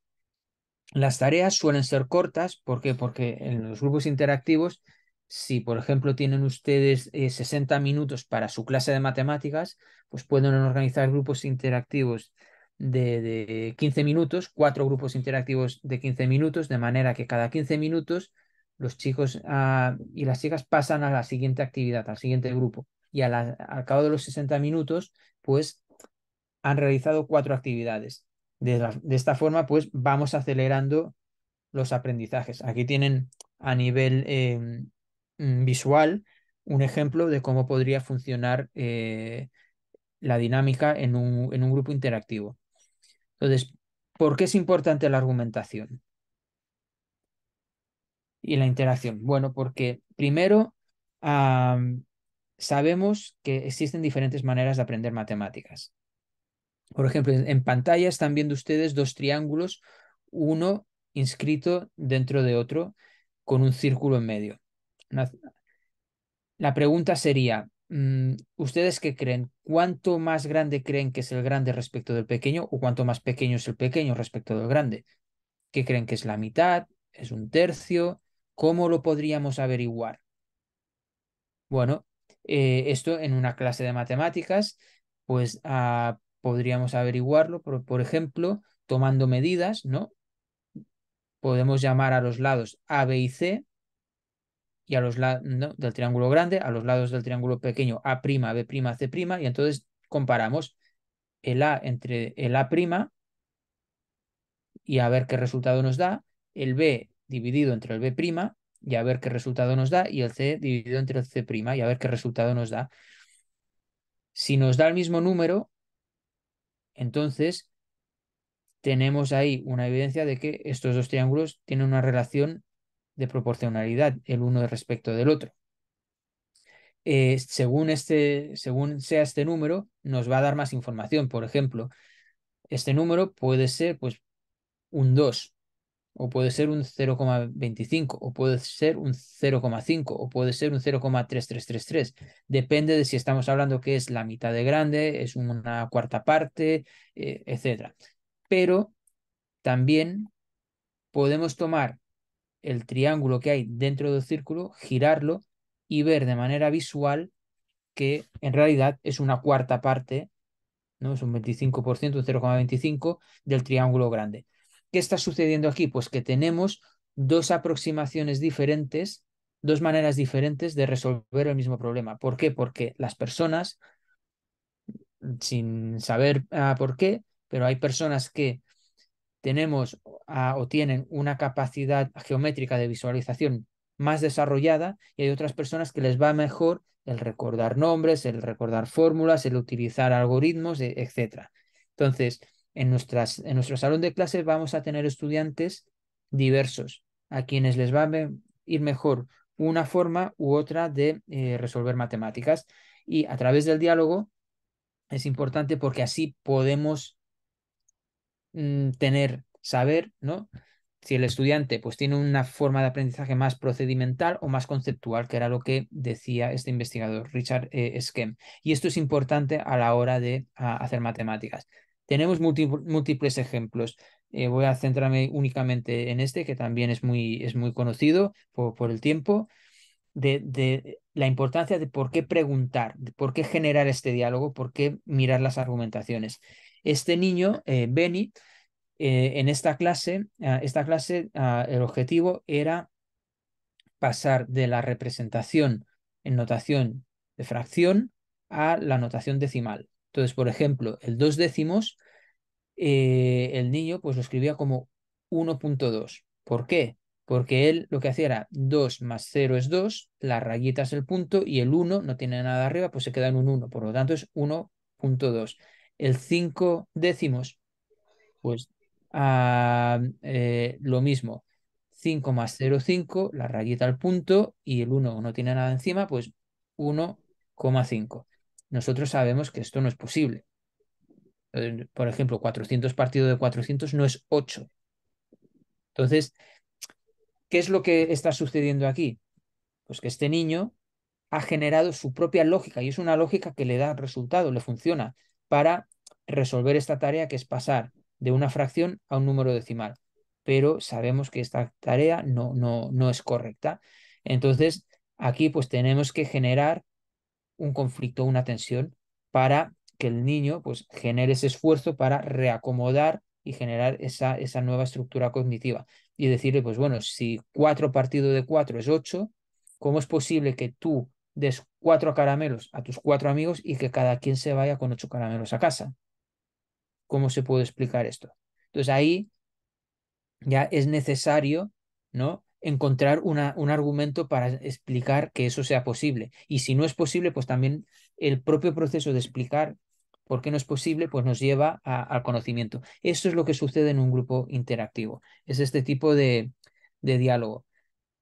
Las tareas suelen ser cortas, ¿por qué? Porque en los grupos interactivos, si por ejemplo tienen ustedes 60 eh, minutos para su clase de matemáticas, pues pueden organizar grupos interactivos de, 15 minutos, cuatro grupos interactivos de 15 minutos, de manera que cada 15 minutos los chicos ah, y las chicas pasan a la siguiente actividad, al siguiente grupo y al cabo de los 60 minutos, pues han realizado cuatro actividades. De, esta forma, pues vamos acelerando los aprendizajes. Aquí tienen a nivel em, mm, visual un ejemplo de cómo podría funcionar eh, la dinámica en un, en un grupo interactivo. Entonces, ¿por qué es importante la argumentación? Y la interacción. Bueno, porque primero sabemos que existen diferentes maneras de aprender matemáticas. Por ejemplo, en pantalla están viendo ustedes dos triángulos, uno inscrito dentro de otro con un círculo en medio. La pregunta sería, mm, ¿ustedes qué creen? ¿Cuánto más grande creen que es el grande respecto del pequeño o cuánto más pequeño es el pequeño respecto del grande? ¿Qué creen que es la mitad? ¿Es un tercio? ¿Cómo lo podríamos averiguar? Bueno, eh, esto en una clase de matemáticas, pues ah, podríamos averiguarlo, por, ejemplo, tomando medidas, ¿no? Podemos llamar a los lados A, B y C, y a los lados del triángulo grande, a los lados del triángulo pequeño A', B', C', y entonces comparamos el A entre el A' y a ver qué resultado nos da, el B dividido entre el B' y a ver qué resultado nos da, y el C dividido entre el C' y a ver qué resultado nos da. Si nos da el mismo número, entonces tenemos ahí una evidencia de que estos dos triángulos tienen una relación de proporcionalidad, el uno respecto del otro. Eh, según, este, según sea este número, nos va a dar más información. Por ejemplo, este número puede ser pues, un 2, o puede ser un 0,25, o puede ser un 0,5, o puede ser un 0,3333. Depende de si estamos hablando que es la mitad de grande, es una cuarta parte, eh, etcétera etc. Pero también podemos tomar el triángulo que hay dentro del círculo, girarlo y ver de manera visual que en realidad es una cuarta parte, ¿no? es un 25%, un 0,25 del triángulo grande. ¿Qué está sucediendo aquí? Pues que tenemos dos aproximaciones diferentes, dos maneras diferentes de resolver el mismo problema. ¿Por qué? Porque las personas, sin saber ah, por qué, pero hay personas que tenemos ah, o tienen una capacidad geométrica de visualización más desarrollada y hay otras personas que les va mejor el recordar nombres, el recordar fórmulas, el utilizar algoritmos, e, etc. Entonces, en, nuestras, en nuestro salón de clases vamos a tener estudiantes diversos, a quienes les va a ir mejor una forma u otra de eh, resolver matemáticas. Y a través del diálogo es importante porque así podemos mm, tener, saber, ¿no? Si el estudiante pues tiene una forma de aprendizaje más procedimental o más conceptual, que era lo que decía este investigador, Richard eh, Schem. Y esto es importante a la hora de hacer matemáticas. Tenemos múltiples ejemplos. Eh, voy a centrarme únicamente en este, que también es muy, es muy conocido por, el tiempo, de, la importancia de por qué preguntar, de por qué generar este diálogo, por qué mirar las argumentaciones. Este niño, eh, Benny, eh, en esta clase, ah, esta clase ah, el objetivo era pasar de la representación en notación de fracción a la notación decimal. Entonces, por ejemplo, el 2 décimos, eh, el niño pues, lo escribía como 1.2. ¿Por qué? Porque él lo que hacía era 2 más 0 es 2, la rayita es el punto y el 1 no tiene nada arriba, pues se queda en un 1. Por lo tanto, es 1.2. El 5 décimos, pues ah, eh, lo mismo. 5 más 0, 5, la rayita al punto y el 1 no tiene nada encima, pues 1,5 nosotros sabemos que esto no es posible. Eh, por ejemplo, 400 partido de 400 no es 8. Entonces, ¿qué es lo que está sucediendo aquí? Pues que este niño ha generado su propia lógica y es una lógica que le da resultado, le funciona para resolver esta tarea que es pasar de una fracción a un número decimal. Pero sabemos que esta tarea no, no, no es correcta. Entonces, aquí pues tenemos que generar un conflicto, una tensión, para que el niño pues, genere ese esfuerzo para reacomodar y generar esa, esa nueva estructura cognitiva. Y decirle, pues bueno, si cuatro partido de cuatro es ocho, ¿cómo es posible que tú des cuatro caramelos a tus cuatro amigos y que cada quien se vaya con ocho caramelos a casa? ¿Cómo se puede explicar esto? Entonces ahí ya es necesario ¿no? encontrar una, un argumento para explicar que eso sea posible. Y si no es posible, pues también el propio proceso de explicar por qué no es posible, pues nos lleva al conocimiento. Eso es lo que sucede en un grupo interactivo. Es este tipo de, diálogo.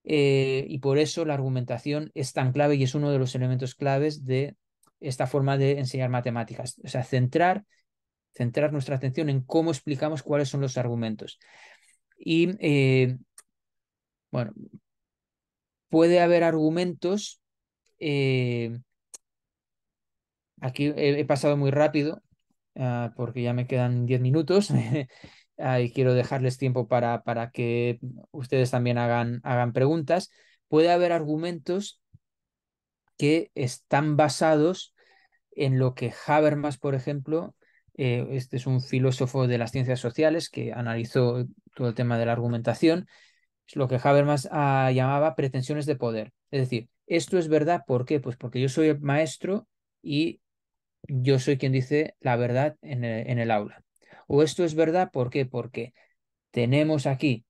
Eh, y por eso la argumentación es tan clave y es uno de los elementos claves de esta forma de enseñar matemáticas. O sea, centrar, centrar nuestra atención en cómo explicamos cuáles son los argumentos. Y eh, bueno, puede haber argumentos. Eh, aquí he, pasado muy rápido ah, porque ya me quedan 10 minutos y quiero dejarles tiempo para, para que ustedes también hagan, hagan preguntas. Puede haber argumentos que están basados en lo que Habermas, por ejemplo, eh, este es un filósofo de las ciencias sociales que analizó todo el tema de la argumentación es lo que Habermas ah, llamaba pretensiones de poder. Es decir, esto es verdad, ¿por qué? Pues porque yo soy el maestro y yo soy quien dice la verdad en el, aula. O esto es verdad, ¿por qué? Porque tenemos aquí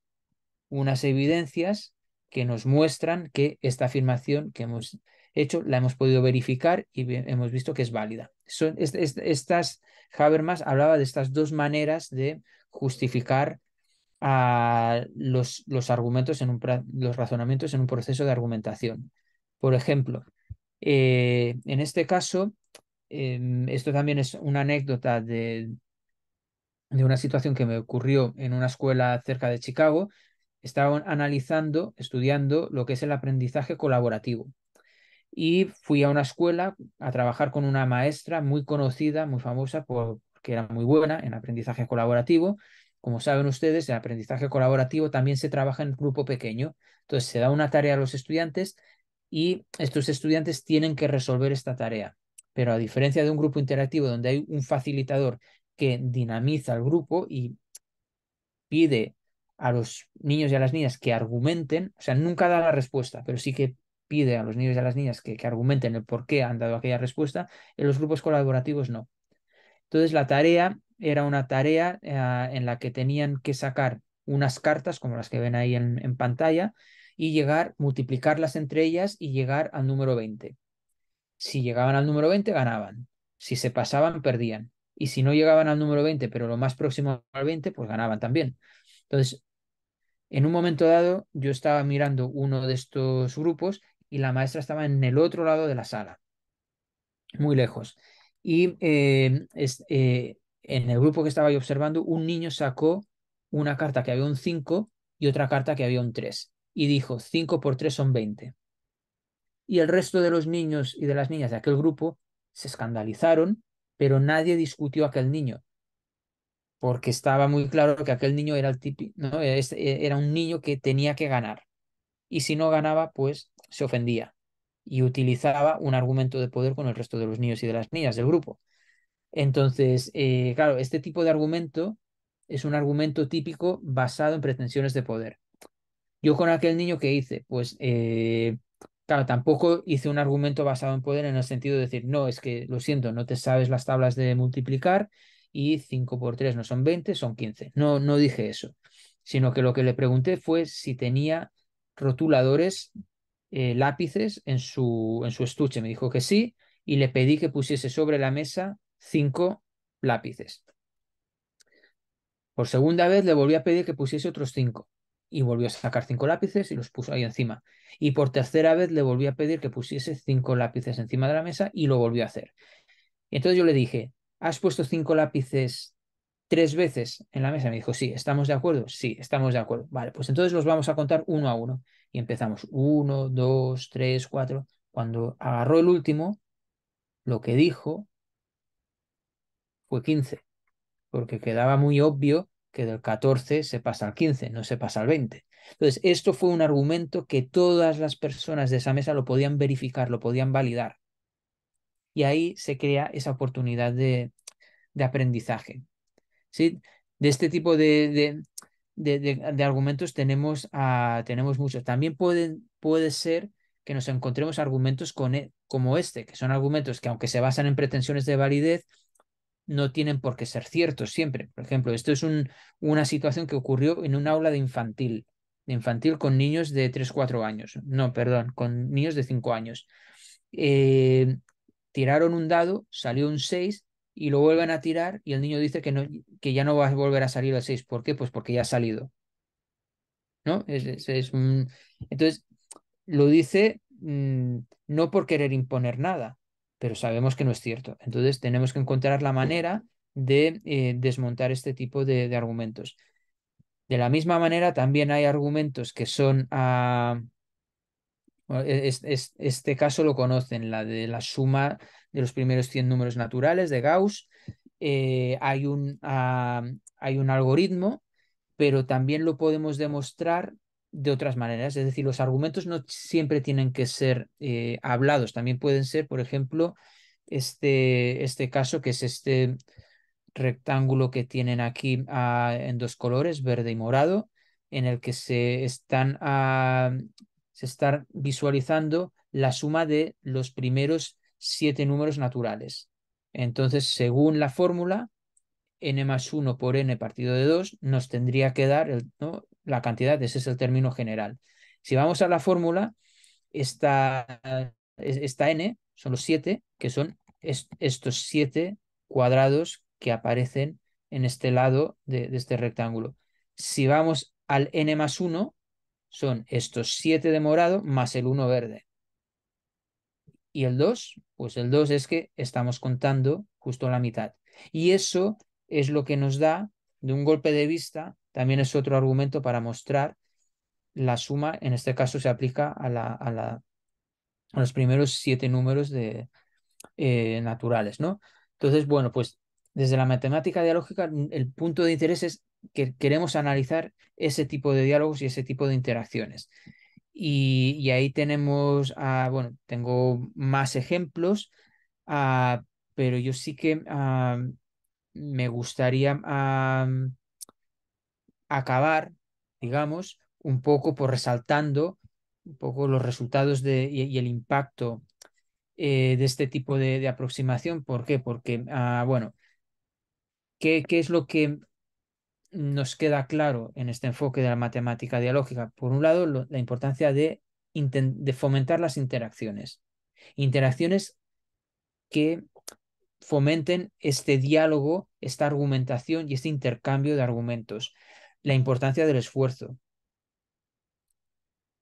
unas evidencias que nos muestran que esta afirmación que hemos hecho la hemos podido verificar y hemos visto que es válida. Son, estas, Habermas hablaba de estas dos maneras de justificar a los, argumentos en un, los razonamientos en un proceso de argumentación. Por ejemplo, eh, en este caso, em, esto también es una anécdota de, de una situación que me ocurrió en una escuela cerca de Chicago. Estaban analizando, estudiando lo que es el aprendizaje colaborativo. Y fui a una escuela a trabajar con una maestra muy conocida, muy famosa, porque era muy buena en aprendizaje colaborativo. Como saben ustedes, el aprendizaje colaborativo también se trabaja en grupo pequeño. Entonces se da una tarea a los estudiantes y estos estudiantes tienen que resolver esta tarea. Pero a diferencia de un grupo interactivo donde hay un facilitador que dinamiza el grupo y pide a los niños y a las niñas que argumenten, o sea, nunca da la respuesta, pero sí que pide a los niños y a las niñas que, que argumenten el por qué han dado aquella respuesta, en los grupos colaborativos no. Entonces la tarea era una tarea ah, en la que tenían que sacar unas cartas, como las que ven ahí en, pantalla, y llegar, multiplicarlas entre ellas y llegar al número 20. Si llegaban al número 20, ganaban. Si se pasaban, perdían. Y si no llegaban al número 20, pero lo más próximo al 20, pues ganaban también. Entonces, en un momento dado, yo estaba mirando uno de estos grupos y la maestra estaba en el otro lado de la sala, muy lejos. Y eh, eh, en el grupo que estaba yo observando, un niño sacó una carta que había un 5 y otra carta que había un 3. Y dijo, 5 por 3 son 20. Y el resto de los niños y de las niñas de aquel grupo se escandalizaron, pero nadie discutió a aquel niño, porque estaba muy claro que aquel niño era el típico, e, era un niño que tenía que ganar. Y si no ganaba, pues se ofendía y utilizaba un argumento de poder con el resto de los niños y de las niñas del grupo. Entonces, eh, claro, este tipo de argumento es un argumento típico basado en pretensiones de poder. Yo con aquel niño que hice, pues, eh, claro, tampoco hice un argumento basado en poder en el sentido de decir, no, es que, lo siento, no te sabes las tablas de multiplicar y 5 por 3 no son 20, son 15. No, no dije eso, sino que lo que le pregunté fue si tenía rotuladores, eh, lápices en su, en su estuche. Me dijo que sí y le pedí que pusiese sobre la mesa cinco lápices. Por segunda vez le volví a pedir que pusiese otros cinco y volvió a sacar cinco lápices y los puso ahí encima. Y por tercera vez le volví a pedir que pusiese cinco lápices encima de la mesa y lo volvió a hacer. Entonces yo le dije, ¿has puesto cinco lápices tres veces en la mesa? Me dijo, sí, ¿estamos de acuerdo? Sí, estamos de acuerdo. Vale, pues entonces los vamos a contar uno a uno. Y empezamos, uno, dos, tres, cuatro. Cuando agarró el último, lo que dijo fue 15, porque quedaba muy obvio que del 14 se pasa al 15, no se pasa al 20. Entonces, esto fue un argumento que todas las personas de esa mesa lo podían verificar, lo podían validar. Y ahí se crea esa oportunidad de, de aprendizaje. ¿Sí? De este tipo de, de, de argumentos tenemos, tenemos muchos. También pueden, puede ser que nos encontremos argumentos con, e, como este, que son argumentos que aunque se basan en pretensiones de validez, no tienen por qué ser ciertos siempre. Por ejemplo, esto es un, una situación que ocurrió en un aula de infantil, de infantil con niños de 3, 4 años, no, perdón, con niños de 5 años. Eh, tiraron un dado, salió un 6 y lo vuelven a tirar y el niño dice que, no, que ya no va a volver a salir el 6. ¿Por qué? Pues porque ya ha salido. ¿No? Es, es, un... Entonces, lo dice mm, no por querer imponer nada, pero sabemos que no es cierto. Entonces tenemos que encontrar la manera de eh, desmontar este tipo de, argumentos. De la misma manera, también hay argumentos que son... Ah, e-, este caso lo conocen, la de la suma de los primeros 100 números naturales de Gauss. Eh, hay, un, ah, hay un algoritmo, pero también lo podemos demostrar de otras maneras. Es decir, los argumentos no siempre tienen que ser eh, hablados, también pueden ser, por ejemplo, este, este caso que es este rectángulo que tienen aquí ah, en dos colores, verde y morado, en el que se están, ah, se están visualizando la suma de los primeros siete números naturales. Entonces, según la fórmula, n más 1 por n partido de 2 nos tendría que dar el, ¿no? la cantidad, ese es el término general. Si vamos a la fórmula, esta, n son los 7, que son estos 7 cuadrados que aparecen en este lado de, de este rectángulo. Si vamos al n más 1, son estos 7 de morado más el 1 verde. ¿Y el 2? Pues el 2 es que estamos contando justo la mitad. Y eso es lo que nos da de un golpe de vista, también es otro argumento para mostrar la suma, en este caso se aplica a, la, a, la, a los primeros siete números de, eh, naturales, ¿no? Entonces, bueno, pues desde la matemática dialógica el punto de interés es que queremos analizar ese tipo de diálogos y ese tipo de interacciones. Y, ahí tenemos, bueno, tengo más ejemplos, pero yo sí que me gustaría acabar, digamos, un poco por resaltando un poco los resultados y, el impacto eh, de este tipo de, aproximación. ¿Por qué? Porque, ah, bueno, ¿qué, ¿qué es lo que nos queda claro en este enfoque de la matemática dialógica? Por un lado, la importancia de fomentar las interacciones. Interacciones que fomenten este diálogo, esta argumentación y este intercambio de argumentos. La importancia del esfuerzo.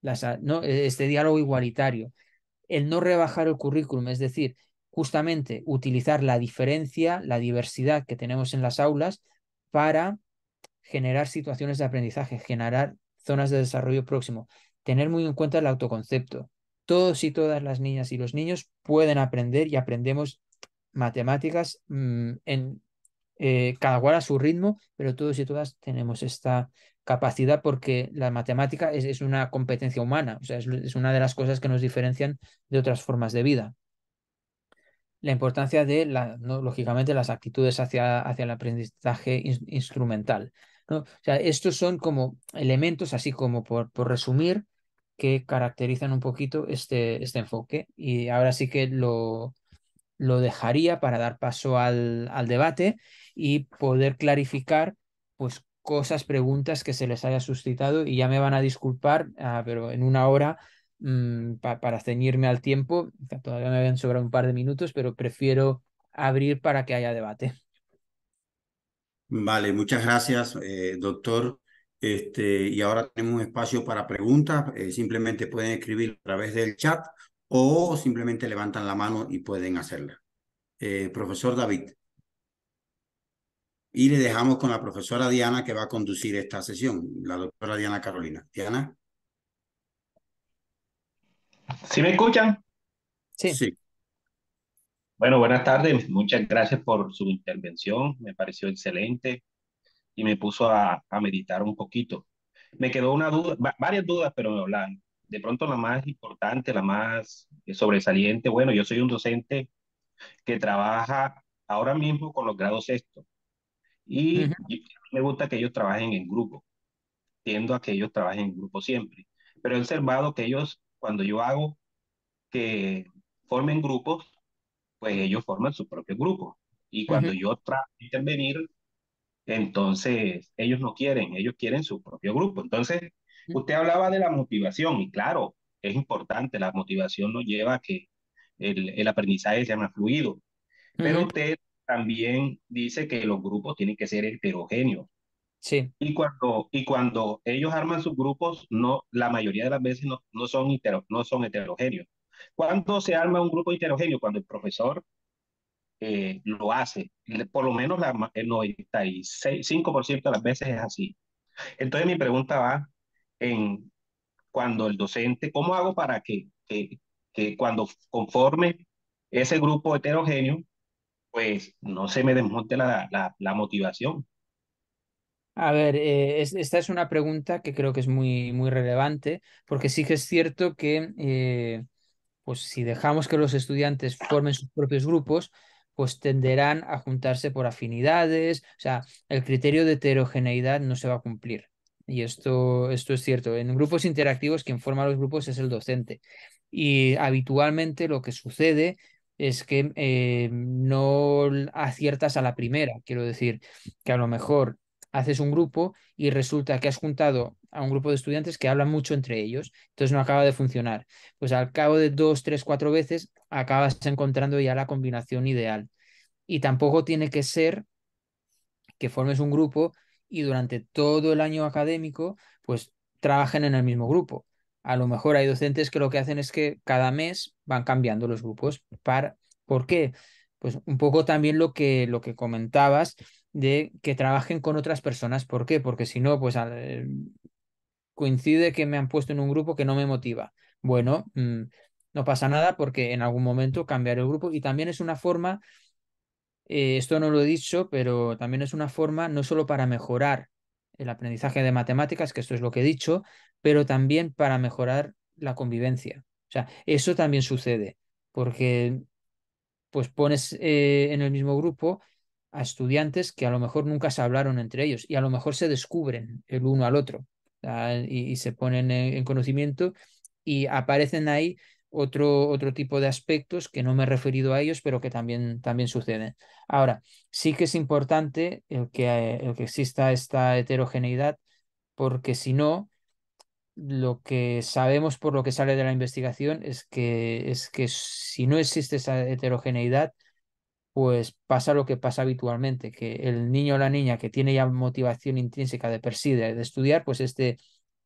E-, este diálogo igualitario. El no rebajar el currículum, es decir, justamente utilizar la diferencia, la diversidad que tenemos en las aulas para generar situaciones de aprendizaje, generar zonas de desarrollo próximo, tener muy en cuenta el autoconcepto. Todos y todas las niñas y los niños pueden aprender y aprendemos matemáticas mm, en eh, cada cual a su ritmo, pero todos y todas tenemos esta capacidad porque la matemática es, una competencia humana, o sea, es, una de las cosas que nos diferencian de otras formas de vida. La importancia de, la, ¿no? lógicamente, las actitudes hacia, hacia el aprendizaje instrumental. ¿no? O sea, estos son como elementos, así como por, por resumir, que caracterizan un poquito este, este enfoque. Y ahora sí que lo, lo dejaría para dar paso al, debate y poder clarificar pues cosas, preguntas que se les haya suscitado y ya me van a disculpar, ah, pero en una hora mm, para ceñirme al tiempo, todavía me habían sobrado un par de minutos, pero prefiero abrir para que haya debate. Vale, muchas gracias, eh, doctor. Este, y ahora tenemos espacio para preguntas. Eh, simplemente pueden escribir a través del chat o simplemente levantan la mano y pueden hacerla. Eh, profesor David. Y le dejamos con la profesora Diana que va a conducir esta sesión, la doctora Diana Carolina. Diana. ¿Sí me escuchan? Sí. Bueno, buenas tardes. Muchas gracias por su intervención. Me pareció excelente y me puso a, meditar un poquito. Me quedó una duda, varias dudas, pero me hablan de pronto la más importante, la más sobresaliente, bueno, yo soy un docente que trabaja ahora mismo con los grados sexto y me gusta que ellos trabajen en grupo. Tiendo a que ellos trabajen en grupo siempre, pero he observado que ellos, cuando yo hago que formen grupos, pues ellos forman su propio grupo. Y cuando yo trato de intervenir, entonces ellos no quieren, ellos quieren su propio grupo. Entonces, Usted hablaba de la motivación y claro, es importante, la motivación nos lleva a que el, el aprendizaje sea más fluido, pero usted también dice que los grupos tienen que ser heterogéneos. Sí. Y cuando, y cuando ellos arman sus grupos, no, la mayoría de las veces no, son, no son heterogéneos. ¿Cuándo se arma un grupo heterogéneo? Cuando el profesor eh, lo hace. Por lo menos la, el 95% de las veces es así. Entonces mi pregunta va en cuando el docente, ¿cómo hago para que, que, cuando conforme ese grupo heterogéneo, pues no se me desmonte la, motivación? A ver, eh, esta es una pregunta que creo que es muy, muy relevante, porque sí que es cierto que, eh, pues si dejamos que los estudiantes formen sus propios grupos, pues tenderán a juntarse por afinidades, o sea, el criterio de heterogeneidad no se va a cumplir. Y esto, esto es cierto. En grupos interactivos, quien forma los grupos es el docente. Y habitualmente lo que sucede es que eh, no aciertas a la primera. Quiero decir, que a lo mejor haces un grupo y resulta que has juntado a un grupo de estudiantes que hablan mucho entre ellos, entonces no acaba de funcionar. Pues al cabo de dos, tres, cuatro veces acabas encontrando ya la combinación ideal. Y tampoco tiene que ser que formes un grupo y durante todo el año académico, pues trabajen en el mismo grupo. A lo mejor hay docentes que lo que hacen es que cada mes van cambiando los grupos. Para, ¿Por qué? Pues un poco también lo que, lo que comentabas de que trabajen con otras personas. ¿Por qué? Porque si no, pues coincide que me han puesto en un grupo que no me motiva. Bueno, mm, no pasa nada porque en algún momento cambiaré el grupo y también es una forma eh, esto no lo he dicho, pero también es una forma no solo para mejorar el aprendizaje de matemáticas, que esto es lo que he dicho, pero también para mejorar la convivencia. O sea, eso también sucede, porque pues pones eh, en el mismo grupo a estudiantes que a lo mejor nunca se hablaron entre ellos y a lo mejor se descubren el uno al otro ah, y, se ponen en conocimiento y aparecen ahí otro, otro tipo de aspectos que no me he referido a ellos, pero que también, también suceden. Ahora, sí que es importante el que, el que exista esta heterogeneidad, porque si no, lo que sabemos por lo que sale de la investigación es que, es que si no existe esa heterogeneidad, pues pasa lo que pasa habitualmente, que el niño o la niña que tiene ya motivación intrínseca de per de estudiar, pues este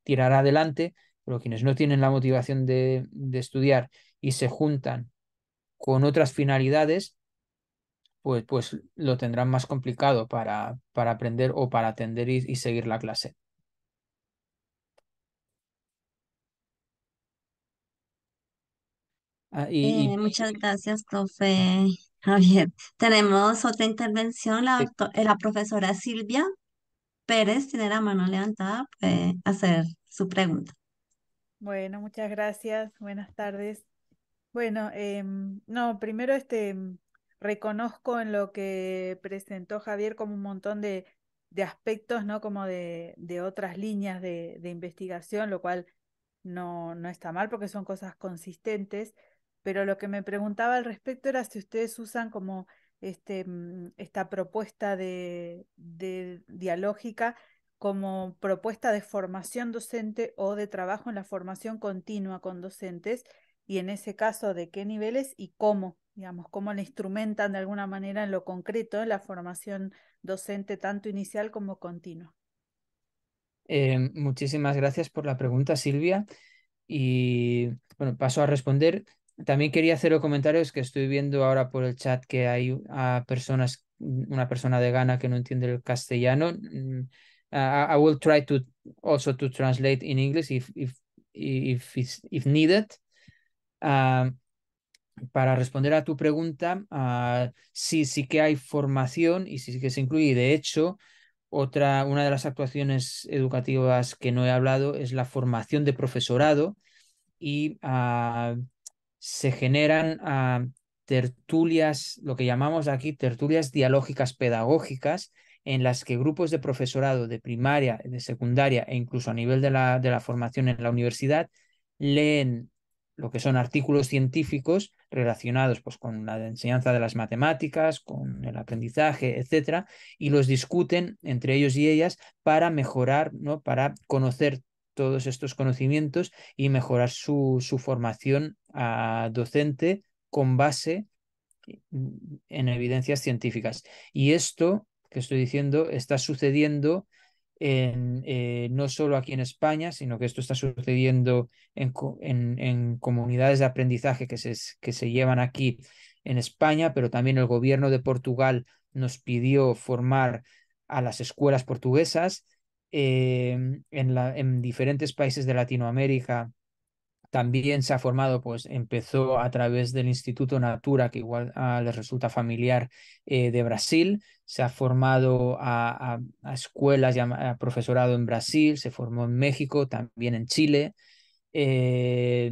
tirará adelante pero quienes no tienen la motivación de, estudiar y se juntan con otras finalidades, pues, pues lo tendrán más complicado para, para aprender o para atender y, seguir la clase. Ah, eh, muchas gracias, profe Javier. Tenemos otra intervención, la, eh, la profesora Silvia Pérez tiene la mano levantada para hacer su pregunta. Bueno, muchas gracias. Buenas tardes. Bueno, em, no, primero este em, reconozco en lo que presentó Javier como un montón de, de aspectos, ¿no? Como de, de otras líneas de, de, investigación, lo cual no, no está mal porque son cosas consistentes. Pero lo que me preguntaba al respecto era si ustedes usan como este, mm, esta propuesta de, de dialógica como propuesta de formación docente o de trabajo en la formación continua con docentes y en ese caso de qué niveles y cómo, digamos, cómo le instrumentan de alguna manera en lo concreto en la formación docente tanto inicial como continua. Em, muchísimas gracias por la pregunta, Silvia. Y bueno, paso a responder. También quería hacer los comentarios que estoy viendo ahora por el chat que hay a personas, una persona de Ghana que no entiende el castellano. Uh, I will try to also to translate in English if if if it's, if needed. Um, para responder a tu pregunta, uh, sí, sí que hay formación y sí que se incluye. De hecho, otra, una de las actuaciones educativas que no he hablado es la formación de profesorado y uh, se generan tertulias, lo que llamamos aquí tertulias dialógicas pedagógicas, en las que grupos de profesorado de primaria, de secundaria e incluso a nivel de la, formación en la universidad leen lo que son artículos científicos relacionados pues, con la enseñanza de las matemáticas, con el aprendizaje, etcétera, y los discuten entre ellos y ellas para mejorar, ¿no? para conocer todos estos conocimientos y mejorar su, su formación a docente con base en evidencias científicas. Y esto que estoy diciendo está sucediendo en, eh, no solo aquí en España, sino que esto está sucediendo en, comunidades de aprendizaje que se, que se llevan aquí en España, pero también el gobierno de Portugal nos pidió formar a las escuelas portuguesas eh, la, en, diferentes países de Latinoamérica también se ha formado, pues empezó a través del Instituto Natura, que igual ah, les resulta familiar, eh, de Brasil, se ha formado a, escuelas y a, profesorado en Brasil, se formó en México, también en Chile. Eh,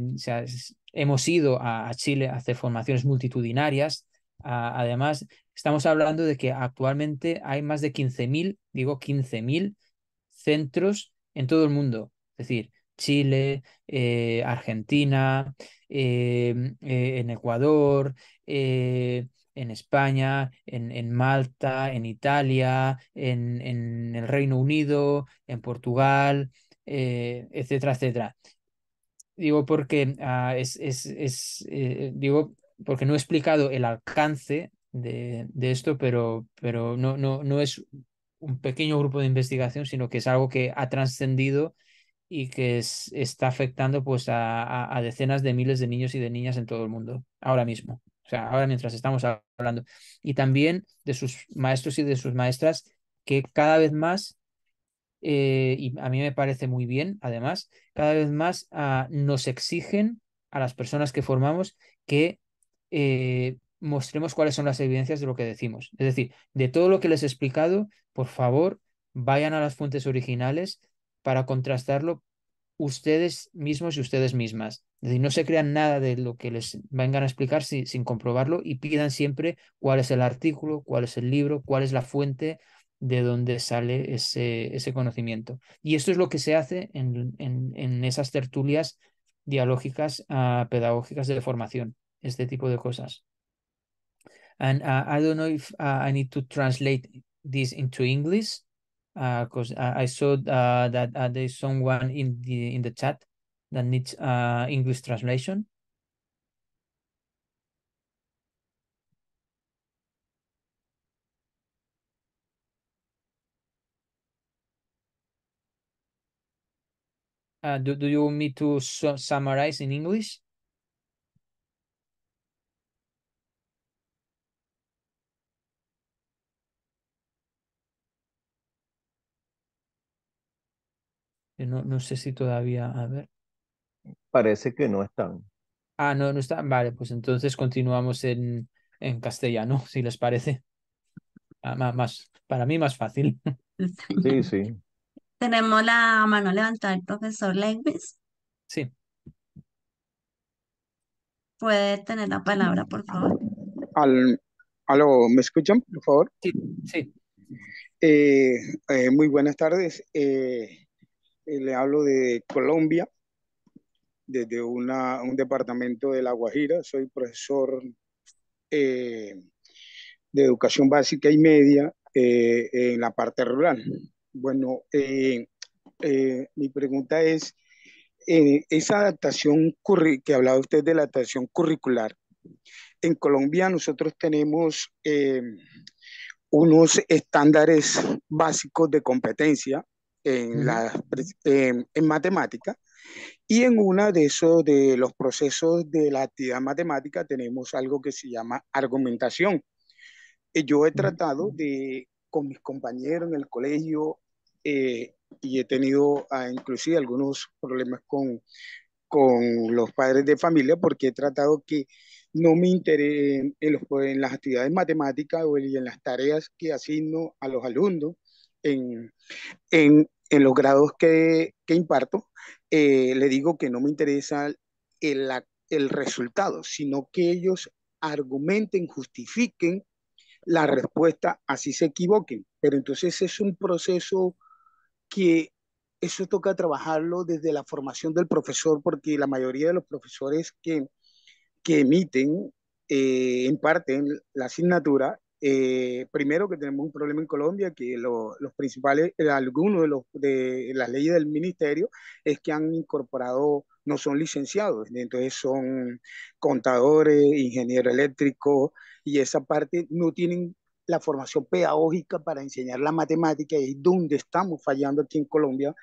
hemos ido a, Chile a hacer formaciones multitudinarias. Ah, además, estamos hablando de que actualmente hay más de 15.000, digo 15.000 centros en todo el mundo. Es decir, Chile, eh, Argentina, eh, mm, eh, en Ecuador, en España, en, Malta, en Italia, en, el Reino Unido, en Portugal, etcétera, etcétera. Digo porque ah, es, digo porque no he explicado el alcance de, esto, pero, pero no es un pequeño grupo de investigación, sino que es algo que ha trascendido y que está afectando pues a, decenas de miles de niños y de niñas en todo el mundo ahora mismo. O sea, ahora mientras estamos hablando. Y también de sus maestros y de sus maestras que cada vez más, eh, y a mí me parece muy bien, además, cada vez más ah, nos exigen a las personas que formamos que eh, mostremos cuáles son las evidencias de lo que decimos. Es decir, de todo lo que les he explicado, por favor, vayan a las fuentes originales, para contrastarlo ustedes mismos y ustedes mismas. Es decir, no se crean nada de lo que les vengan a explicar sin comprobarlo y pidan siempre cuál es el artículo, cuál es el libro, cuál es la fuente de donde sale ese, conocimiento. Y esto es lo que se hace en, esas tertulias dialógicas ah, pedagógicas de formación, este tipo de cosas. And ah, I don't know if ah, I need to translate this into English. because uh, I saw uh, that uh, there's someone in the in the chat that needs uh, English translation. Uh, do, do you want me to su summarize in English? No, no sé si todavía, a ver. Parece que no están. Ah, no, no están. Vale, pues entonces continuamos en, en castellano, si les parece. Ah, más, para mí más fácil. Sí, sí. Tenemos la mano levantada el profesor Lewis. Sí. ¿Puede tener la palabra, por favor? Al, aló, ¿me escuchan, por favor? Sí, sí. Eh, eh, muy buenas tardes. Eh, eh, le hablo de Colombia, desde un departamento de La Guajira. Soy profesor eh, de educación básica y media eh, en la parte rural. Bueno, mi pregunta es, esa adaptación que hablaba usted de la adaptación curricular, en Colombia nosotros tenemos unos estándares básicos de competencia en, en, matemática. Y en una de esos de los procesos de la actividad matemática tenemos algo que se llama argumentación. Eh, yo he tratado de, con mis compañeros en el colegio, eh, y he tenido a ah, inclusive algunos problemas con, con los padres de familia porque he tratado que no me interese en, los, en las actividades matemáticas o en las tareas que asigno a los alumnos, en, en, en los grados que, imparto, eh, le digo que no me interesa el, el resultado, sino que ellos argumenten, justifiquen la respuesta, así se equivoquen. Pero entonces es un proceso que eso toca trabajarlo desde la formación del profesor, porque la mayoría de los profesores que, que emiten, eh, imparten la asignatura, eh, primero que tenemos un problema en Colombia, que los principales, eh, algunos de, los, de las leyes del ministerio es que han incorporado, no son licenciados, entonces son contadores, ingeniero eléctrico y esa parte no tienen la formación pedagógica para enseñar la matemática y es donde estamos fallando aquí en Colombia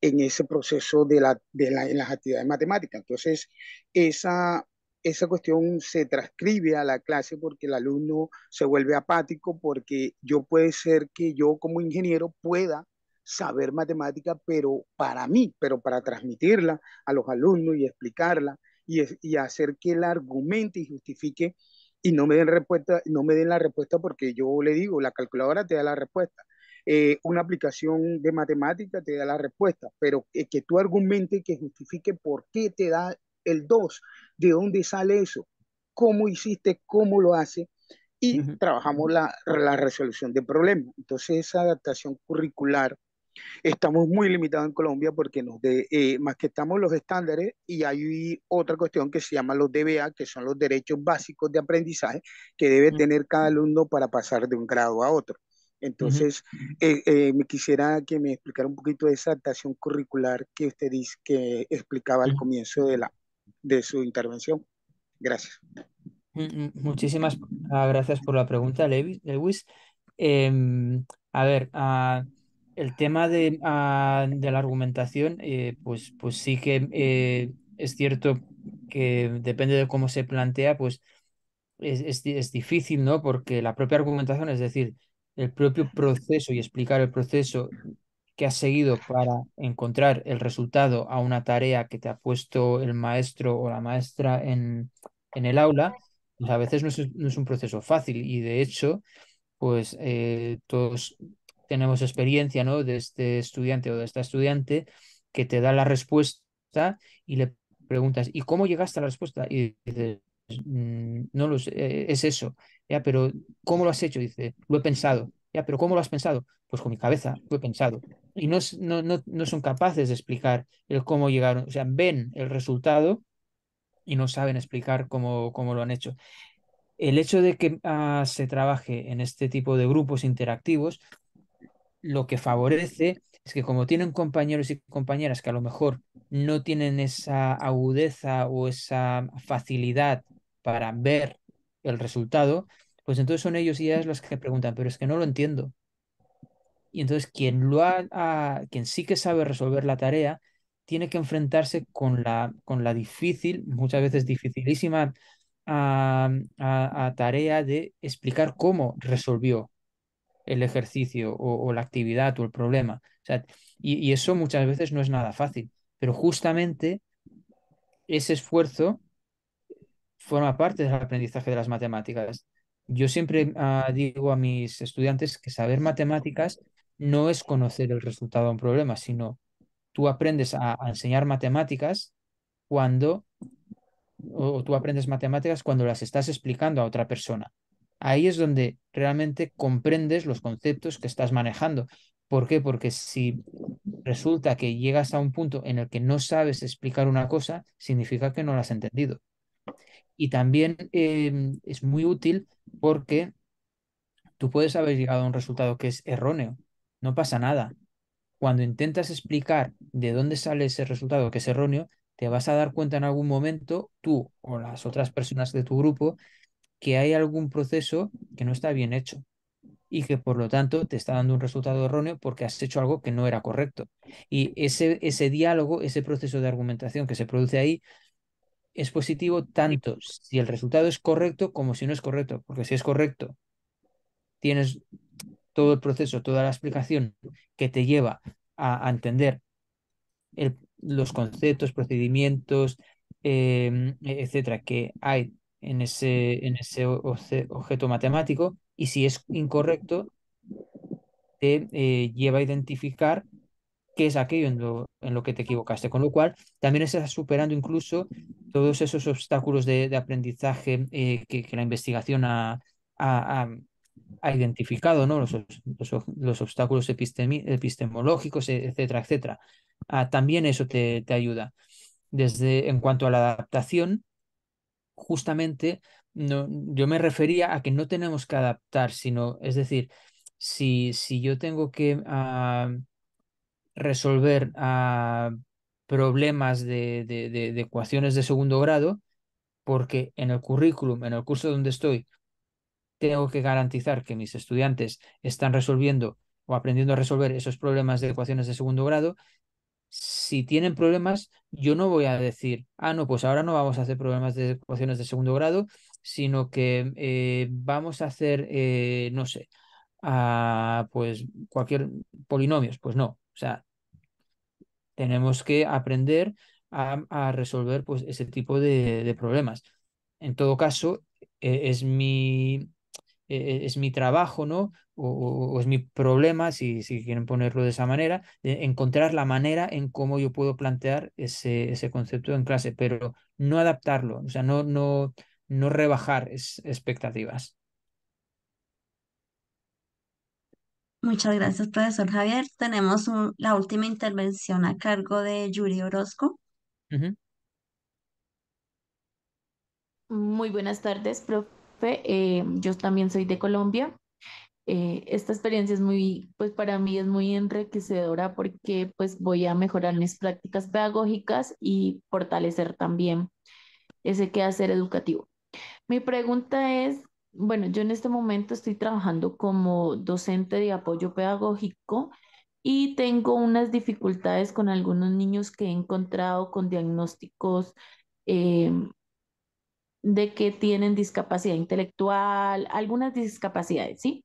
en ese proceso de, la, de en las actividades matemáticas. Entonces, esa, esa cuestión se transcribe a la clase porque el alumno se vuelve apático, porque yo puede ser que yo como ingeniero pueda saber matemática, pero para mí, pero para transmitirla a los alumnos y explicarla y, y hacer que él argumente y justifique y no me den respuesta, no me den la respuesta porque yo le digo, la calculadora te da la respuesta. Eh, una aplicación de matemática te da la respuesta, pero eh, que, tú argumente, y que justifique por qué te da el 2, de dónde sale eso, cómo hiciste, cómo lo hace, y trabajamos la, resolución del problema. Entonces, esa adaptación curricular, estamos muy limitados en Colombia porque nos de, eh, más que estamos los estándares y hay otra cuestión que se llama los DBA, que son los derechos básicos de aprendizaje que debe tener cada alumno para pasar de un grado a otro. Entonces, eh, eh, me quisiera que me explicara un poquito de esa adaptación curricular que usted dice, que explicaba al comienzo de la de su intervención. Gracias. Mm, mm, muchísimas ah, gracias por la pregunta, Lewis. Em, a ver, ah, el tema de, ah, la argumentación, eh, pues, pues sí que eh, es cierto que depende de cómo se plantea, pues es, es, difícil, ¿no? Porque la propia argumentación, es decir, el propio proceso y explicar el proceso que has seguido para encontrar el resultado a una tarea que te ha puesto el maestro o la maestra en, el aula, pues a veces no es, un proceso fácil y de hecho, pues eh, todos tenemos experiencia ¿no? de este estudiante o de esta estudiante que te da la respuesta y le preguntas, ¿y cómo llegaste a la respuesta? Y dices, mm, no lo sé, eh, es eso, ya, pero ¿cómo lo has hecho? Dice, lo he pensado, ya, pero ¿cómo lo has pensado? Pues con mi cabeza, lo he pensado, y no, no, no, son capaces de explicar el cómo llegaron, o sea, ven el resultado y no saben explicar cómo, cómo lo han hecho. El hecho de que ah, se trabaje en este tipo de grupos interactivos, lo que favorece es que como tienen compañeros y compañeras que a lo mejor no tienen esa agudeza o esa facilidad para ver el resultado, pues entonces son ellos y ellas las que preguntan, pero es que no lo entiendo, y entonces quien, lo quien sí que sabe resolver la tarea tiene que enfrentarse con la, con la difícil, muchas veces dificilísima a, ah, ah, ah, tarea de explicar cómo resolvió el ejercicio o, la actividad o el problema. y, eso muchas veces no es nada fácil, pero justamente ese esfuerzo forma parte del aprendizaje de las matemáticas. Yo siempre digo a mis estudiantes que saber matemáticas no es conocer el resultado de un problema, sino tú aprendes a, enseñar matemáticas cuando, tú aprendes matemáticas cuando las estás explicando a otra persona. Ahí es donde realmente comprendes los conceptos que estás manejando. ¿Por qué? Porque si resulta que llegas a un punto en el que no sabes explicar una cosa, significa que no la has entendido. Y también em, es muy útil porque tú puedes haber llegado a un resultado que es erróneo, no pasa nada. Cuando intentas explicar de dónde sale ese resultado que es erróneo, te vas a dar cuenta en algún momento, tú o las otras personas de tu grupo, que hay algún proceso que no está bien hecho y que por lo tanto te está dando un resultado erróneo porque has hecho algo que no era correcto. Y ese, ese diálogo, ese proceso de argumentación que se produce ahí, es positivo tanto si el resultado es correcto como si no es correcto, porque si es correcto, tienes todo el proceso, toda la explicación que te lleva a, entender los conceptos, procedimientos, em, e, etcétera, que hay en ese, en ese objeto matemático, y si es incorrecto, te eh, lleva a identificar qué es aquello en lo, en lo, que te equivocaste. Con lo cual, también estás superando incluso todos esos obstáculos de, aprendizaje eh, que, la investigación ha, ha identificado ¿no? los, los, obstáculos epistemológicos, e-, etcétera, etcétera. Ah, también eso te, ayuda. Desde, en cuanto a la adaptación, justamente no, yo me refería a que no tenemos que adaptar, sino, es decir, si, si yo tengo que ah, resolver ah, problemas de ecuaciones de segundo grado, porque en el currículum, en el curso donde estoy, tengo que garantizar que mis estudiantes están resolviendo o aprendiendo a resolver esos problemas de ecuaciones de segundo grado. Si tienen problemas, yo no voy a decir, ah, no, pues ahora no vamos a hacer problemas de ecuaciones de segundo grado, sino que eh, vamos a hacer, eh, no sé, a, pues cualquier polinomios. Pues no, o sea, tenemos que aprender a, resolver pues, ese tipo de problemas. En todo caso, e, es mi, eh, es mi trabajo, ¿no? O, es mi problema, si, si quieren ponerlo de esa manera, encontrar la manera en cómo yo puedo plantear ese, ese concepto en clase, pero no adaptarlo, o sea, no, no, no rebajar expectativas. Muchas gracias, profesor Javier. Tenemos la última intervención a cargo de Yuri Orozco. Muy buenas tardes, profesor eh, yo también soy de Colombia. Eh, esta experiencia es muy, pues para mí es muy enriquecedora porque pues voy a mejorar mis prácticas pedagógicas y fortalecer también ese quehacer educativo. Mi pregunta es, bueno, yo en este momento estoy trabajando como docente de apoyo pedagógico y tengo unas dificultades con algunos niños que he encontrado con diagnósticos eh, de que tienen discapacidad intelectual, algunas discapacidades, ¿sí?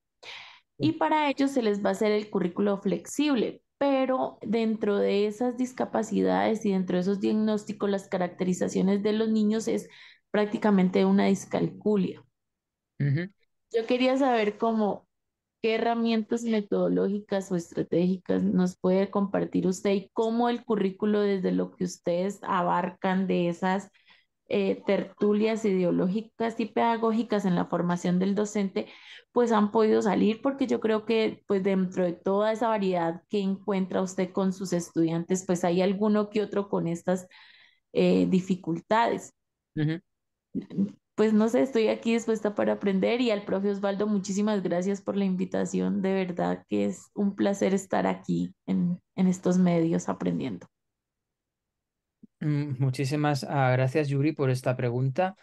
Y para ellos se les va a hacer el currículo flexible, pero dentro de esas discapacidades y dentro de esos diagnósticos, las caracterizaciones de los niños es prácticamente una discalculia. Yo quería saber cómo, qué herramientas metodológicas o estratégicas nos puede compartir usted y cómo el currículo desde lo que ustedes abarcan de esas eh, tertulias ideológicas y pedagógicas en la formación del docente, pues han podido salir porque yo creo que pues dentro de toda esa variedad que encuentra usted con sus estudiantes, pues hay alguno que otro con estas eh, dificultades. Pues no sé, estoy aquí dispuesta para aprender y al profe Osvaldo, muchísimas gracias por la invitación. De verdad que es un placer estar aquí en estos medios aprendiendo. Mm, muchísimas ah, gracias, Yuri, por esta pregunta,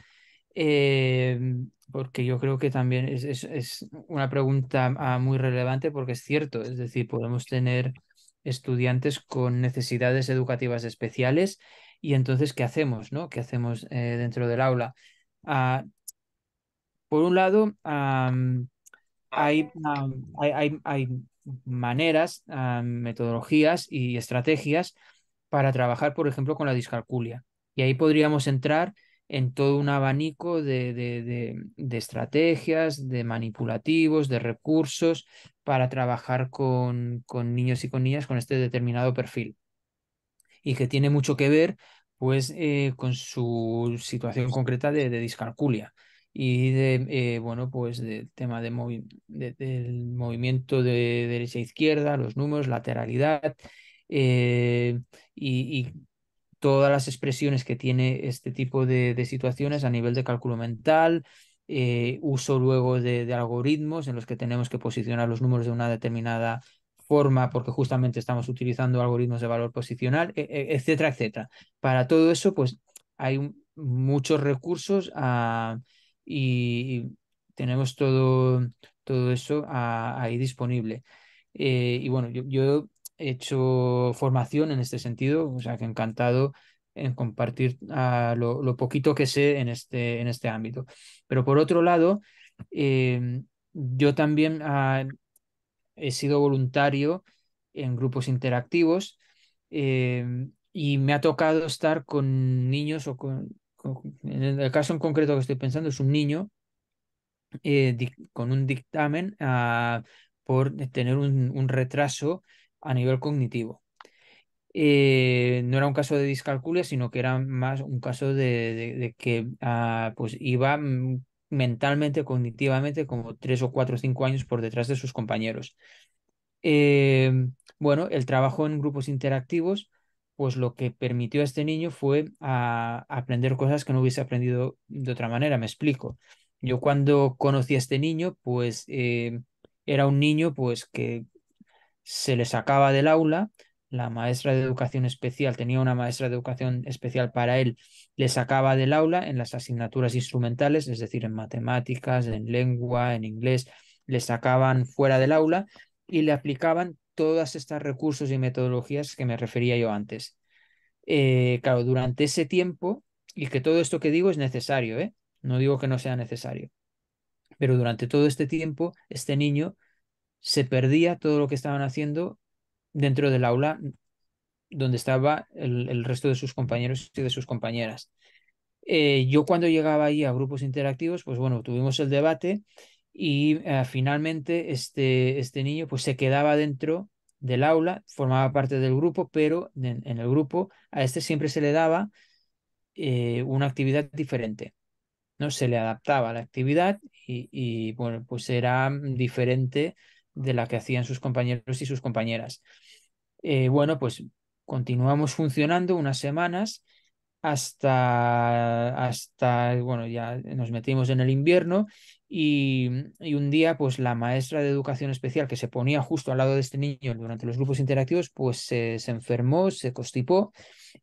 em, porque yo creo que también es, una pregunta ah, muy relevante porque es cierto, es decir, podemos tener estudiantes con necesidades educativas especiales y entonces, ¿qué hacemos? No? ¿Qué hacemos eh, dentro del aula? Ah, por un lado, hay, maneras, metodologías y estrategias para trabajar, por ejemplo, con la discalculia. Y ahí podríamos entrar en todo un abanico de, estrategias, de manipulativos, de recursos para trabajar con, con, niños y con niñas con este determinado perfil. Y que tiene mucho que ver pues eh, con su situación concreta de, discalculia y de eh, bueno pues del tema de del movimiento de derecha a e izquierda los números lateralidad eh, y, todas las expresiones que tiene este tipo de, situaciones a nivel de cálculo mental, eh, uso luego de, algoritmos en los que tenemos que posicionar los números de una determinada forma porque justamente estamos utilizando algoritmos de valor posicional, e, e, etcétera, etcétera. Para todo eso, pues hay muchos recursos ah, y, tenemos todo, todo eso ah, ahí disponible. Eh, y bueno, yo hecho formación en este sentido, o sea que encantado en compartir ah, lo, poquito que sé en este, en este ámbito. Pero por otro lado, em, yo también ah, he sido voluntario en grupos interactivos em, y me ha tocado estar con niños o con, en el caso en concreto que estoy pensando es un niño eh, con un dictamen ah, por tener un, un retraso a nivel cognitivo. Eh, no era un caso de discalculia, sino que era más un caso de, que ah, pues iba mm, mentalmente, cognitivamente, como tres o cuatro o cinco años por detrás de sus compañeros. Eh, bueno, el trabajo en grupos interactivos, pues lo que permitió a este niño fue aprender cosas que no hubiese aprendido de otra manera, me explico. Yo cuando conocí a este niño, pues eh, era un niño pues que se le sacaba del aula, la maestra de educación especial, tenía una maestra de educación especial para él, le sacaba del aula en las asignaturas instrumentales, es decir, en matemáticas, en lengua, en inglés, le sacaban fuera del aula y le aplicaban todos estos recursos y metodologías que me refería yo antes. Eh, claro, durante ese tiempo, y que todo esto que digo es necesario, ¿eh? no digo que no sea necesario, pero durante todo este tiempo, este niño se perdía todo lo que estaban haciendo dentro del aula donde estaba el, resto de sus compañeros y de sus compañeras. Eh, yo cuando llegaba ahí a grupos interactivos, pues bueno, tuvimos el debate y eh, finalmente este, este niño pues se quedaba dentro del aula, formaba parte del grupo, pero en, el grupo a este siempre se le daba eh, una actividad diferente. ¿no? Se le adaptaba a la actividad y, y bueno, pues era diferente de la que hacían sus compañeros y sus compañeras. Eh, bueno, pues continuamos funcionando unas semanas hasta, hasta, bueno, ya nos metimos en el invierno y, un día, pues la maestra de educación especial que se ponía justo al lado de este niño durante los grupos interactivos, pues se, enfermó, se constipó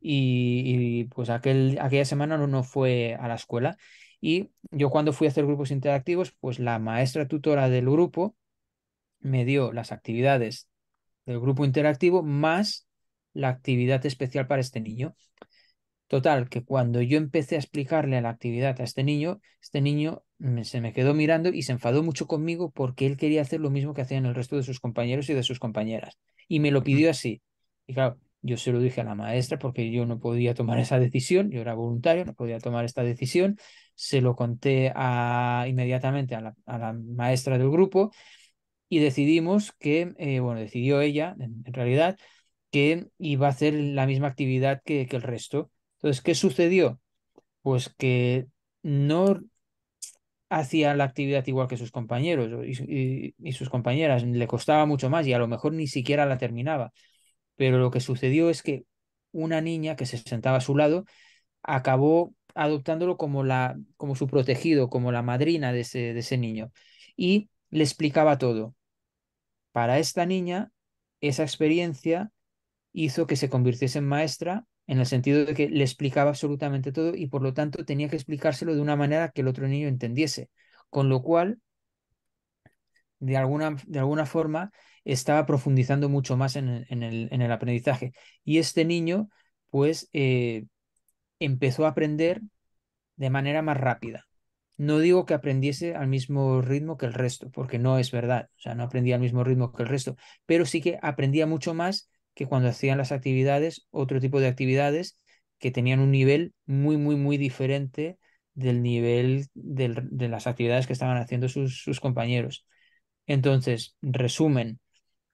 y, pues aquel, aquella semana no, no fue a la escuela. Y yo cuando fui a hacer grupos interactivos, pues la maestra tutora del grupo me dio las actividades del grupo interactivo más la actividad especial para este niño. Total, que cuando yo empecé a explicarle la actividad a este niño, este niño se me quedó mirando y se enfadó mucho conmigo porque él quería hacer lo mismo que hacían el resto de sus compañeros y de sus compañeras. Y me lo pidió así. Y claro, yo se lo dije a la maestra porque yo no podía tomar esa decisión, yo era voluntario, no podía tomar esta decisión. Se lo conté a, inmediatamente a la maestra del grupo y decidimos que, eh, bueno, decidió ella, en, realidad, que iba a hacer la misma actividad que, que el resto. Entonces, ¿qué sucedió? Pues que no hacía la actividad igual que sus compañeros y, sus compañeras. Le costaba mucho más y a lo mejor ni siquiera la terminaba. Pero lo que sucedió es que una niña que se sentaba a su lado acabó adoptándolo como, la, como su protegido, como la madrina de ese, de ese niño. Y le explicaba todo. Para esta niña, esa experiencia hizo que se convirtiese en maestra en el sentido de que le explicaba absolutamente todo y por lo tanto tenía que explicárselo de una manera que el otro niño entendiese. Con lo cual, de alguna, de alguna forma, estaba profundizando mucho más en el, en el, aprendizaje. Y este niño, pues, eh, empezó a aprender de manera más rápida no digo que aprendiese al mismo ritmo que el resto, porque no es verdad, o sea, no aprendía al mismo ritmo que el resto, pero sí que aprendía mucho más que cuando hacían las actividades, otro tipo de actividades que tenían un nivel muy, muy, muy diferente del nivel de las actividades que estaban haciendo sus, compañeros. Entonces, resumen,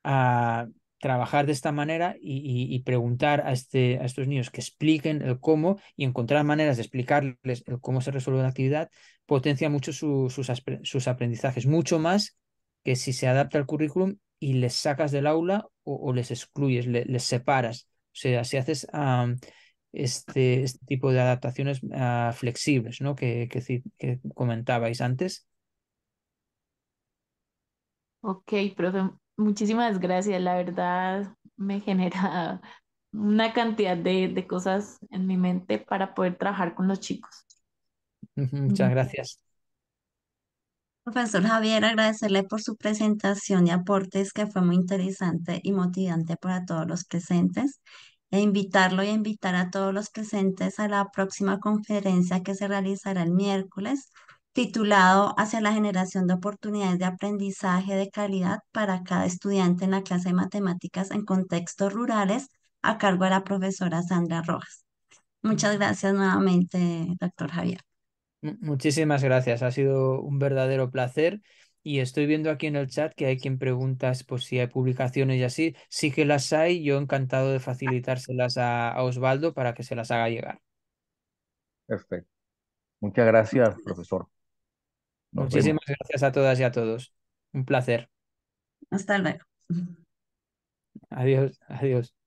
a trabajar de esta manera y, preguntar a, este, a estos niños que expliquen el cómo y encontrar maneras de explicarles el cómo se resuelve una actividad potencia mucho sus, sus, aprendizajes, mucho más que si se adapta al currículum y les sacas del aula o, les excluyes, les separas. O sea, si haces este, este, tipo de adaptaciones ah, flexibles ¿no? Que, comentabais antes. Ok, profe, muchísimas gracias. La verdad me genera una cantidad de cosas en mi mente para poder trabajar con los chicos. Muchas gracias. Profesor Javier, agradecerle por su presentación y aportes que fue muy interesante y motivante para todos los presentes e invitarlo y invitar a todos los presentes a la próxima conferencia que se realizará el miércoles titulado Hacia la generación de oportunidades de aprendizaje de calidad para cada estudiante en la clase de matemáticas en contextos rurales a cargo de la profesora Sandra Rojas. Muchas gracias nuevamente, doctor Javier. Muchísimas gracias, ha sido un verdadero placer. Y estoy viendo aquí en el chat que hay quien pregunta por si hay publicaciones y así. Sí que las hay, yo encantado de facilitárselas a, Osvaldo para que se las haga llegar. Perfecto. Muchas gracias, profesor. Muchísimas gracias a todas y a todos. Un placer. Hasta luego. Adiós, adiós.